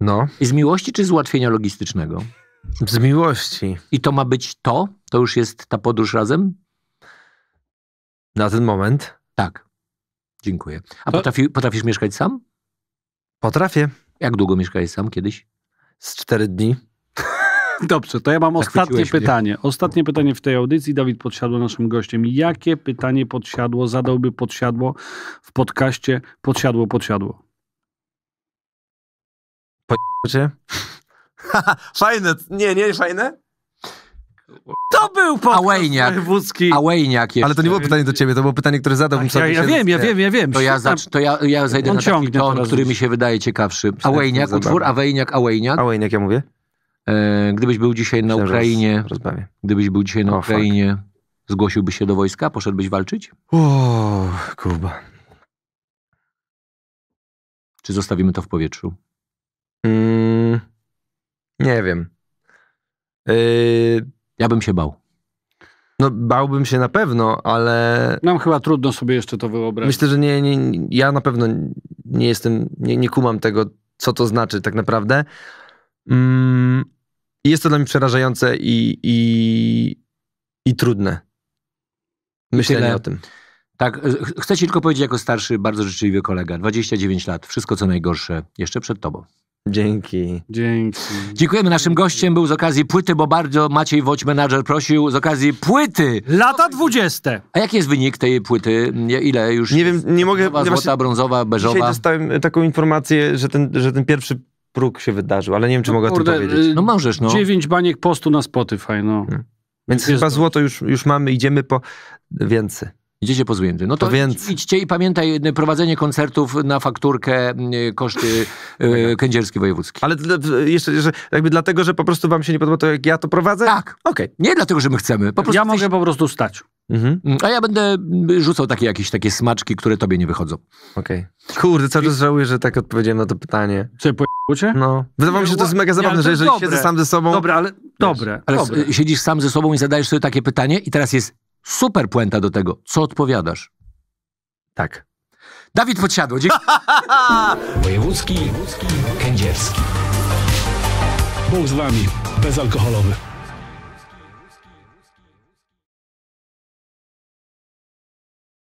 No. I z miłości, czy z ułatwienia logistycznego? Z miłości. I to ma być to? To już jest ta podróż razem? Na ten moment? Tak. Dziękuję. A to... potrafi, potrafisz mieszkać sam? Potrafię. Jak długo mieszkałeś sam kiedyś? Z cztery dni. Dobrze, to ja mam ostatnie pytanie. Ostatnie pytanie w tej audycji. Dawid Podsiadło naszym gościem. Jakie pytanie Podsiadło zadałby Podsiadło w podcaście Podsiadło Podsiadło? Po fajne. Nie, nie fajne? To był po Awejniak. wojewódzki. Awejniak Ale to nie było pytanie do ciebie, to było pytanie, które mi tak, sobie. Ja, ja wiem, ja wiem, ja wiem. To ja, zacz, to ja, ja zajdę On na taki ton, który mi się wydaje ciekawszy. Awejniak, utwór Awejniak, Awejniak. ja mówię? E, gdybyś był dzisiaj na Ukrainie, Rozbawię. gdybyś był dzisiaj na fuck. Ukrainie, zgłosiłbyś się do wojska, poszedłbyś walczyć? O, Kuba. Czy zostawimy to w powietrzu? Mm, nie wiem. Yy... Ja bym się bał. No, bałbym się na pewno, ale. Nam chyba trudno sobie jeszcze to wyobrazić. Myślę, że nie, nie ja na pewno nie jestem, nie, nie kumam tego, co to znaczy tak naprawdę. Mm, jest to dla mnie przerażające i, i, i trudne. Myślenie o tym. Tak, e, chcę ci tylko powiedzieć jako starszy, bardzo życzliwy kolega, 29 lat, wszystko co najgorsze jeszcze przed tobą. Dzięki. Dzięki. Dziękujemy. Naszym gościem był z okazji płyty, bo bardzo Maciej Woć, menadżer, prosił z okazji płyty. Lata dwudzieste. A jaki jest wynik tej płyty? Ile już? Nie wiem, nie mogę. Nowa, złota, brązowa, beżowa. Dzisiaj dostałem e, taką informację, że ten, że ten pierwszy próg się wydarzył, ale nie wiem, czy no, mogę kurde, to powiedzieć. E, no możesz, no. Dziewięć baniek postu na Spotify, no. Hmm. Więc jest chyba złoto już, już mamy, idziemy po więcej. Idziecie po złym. No to, to więc... idźcie i pamiętaj y, prowadzenie koncertów na fakturkę y, koszty yy, kędzierski wojewódzki. Ale jeszcze, że jakby dlatego, że po prostu wam się nie podoba to, jak ja to prowadzę? Tak. Okej. Okay. Nie dlatego, że my chcemy. Po ja mogę po prostu stać. Mhm. Mm, a ja będę y, rzucał takie jakieś takie smaczki, które tobie nie wychodzą. Okej. Okay. Kurde, cały czas żałuję, że tak odpowiedziałem na to pytanie. Co, pojęcie? No. Wydawało mi się, że to jest mega zabawne, nie, że jeżeli siedzę sam ze sobą... Dobra, ale... Dobre, ale dobre. siedzisz sam ze sobą i zadajesz sobie takie pytanie i teraz jest Super puenta do tego. Co odpowiadasz? Tak. Dawid Podsiadło. Dzięki. Wojewódzki, Kędzierski. Bóg z wami, bezalkoholowy.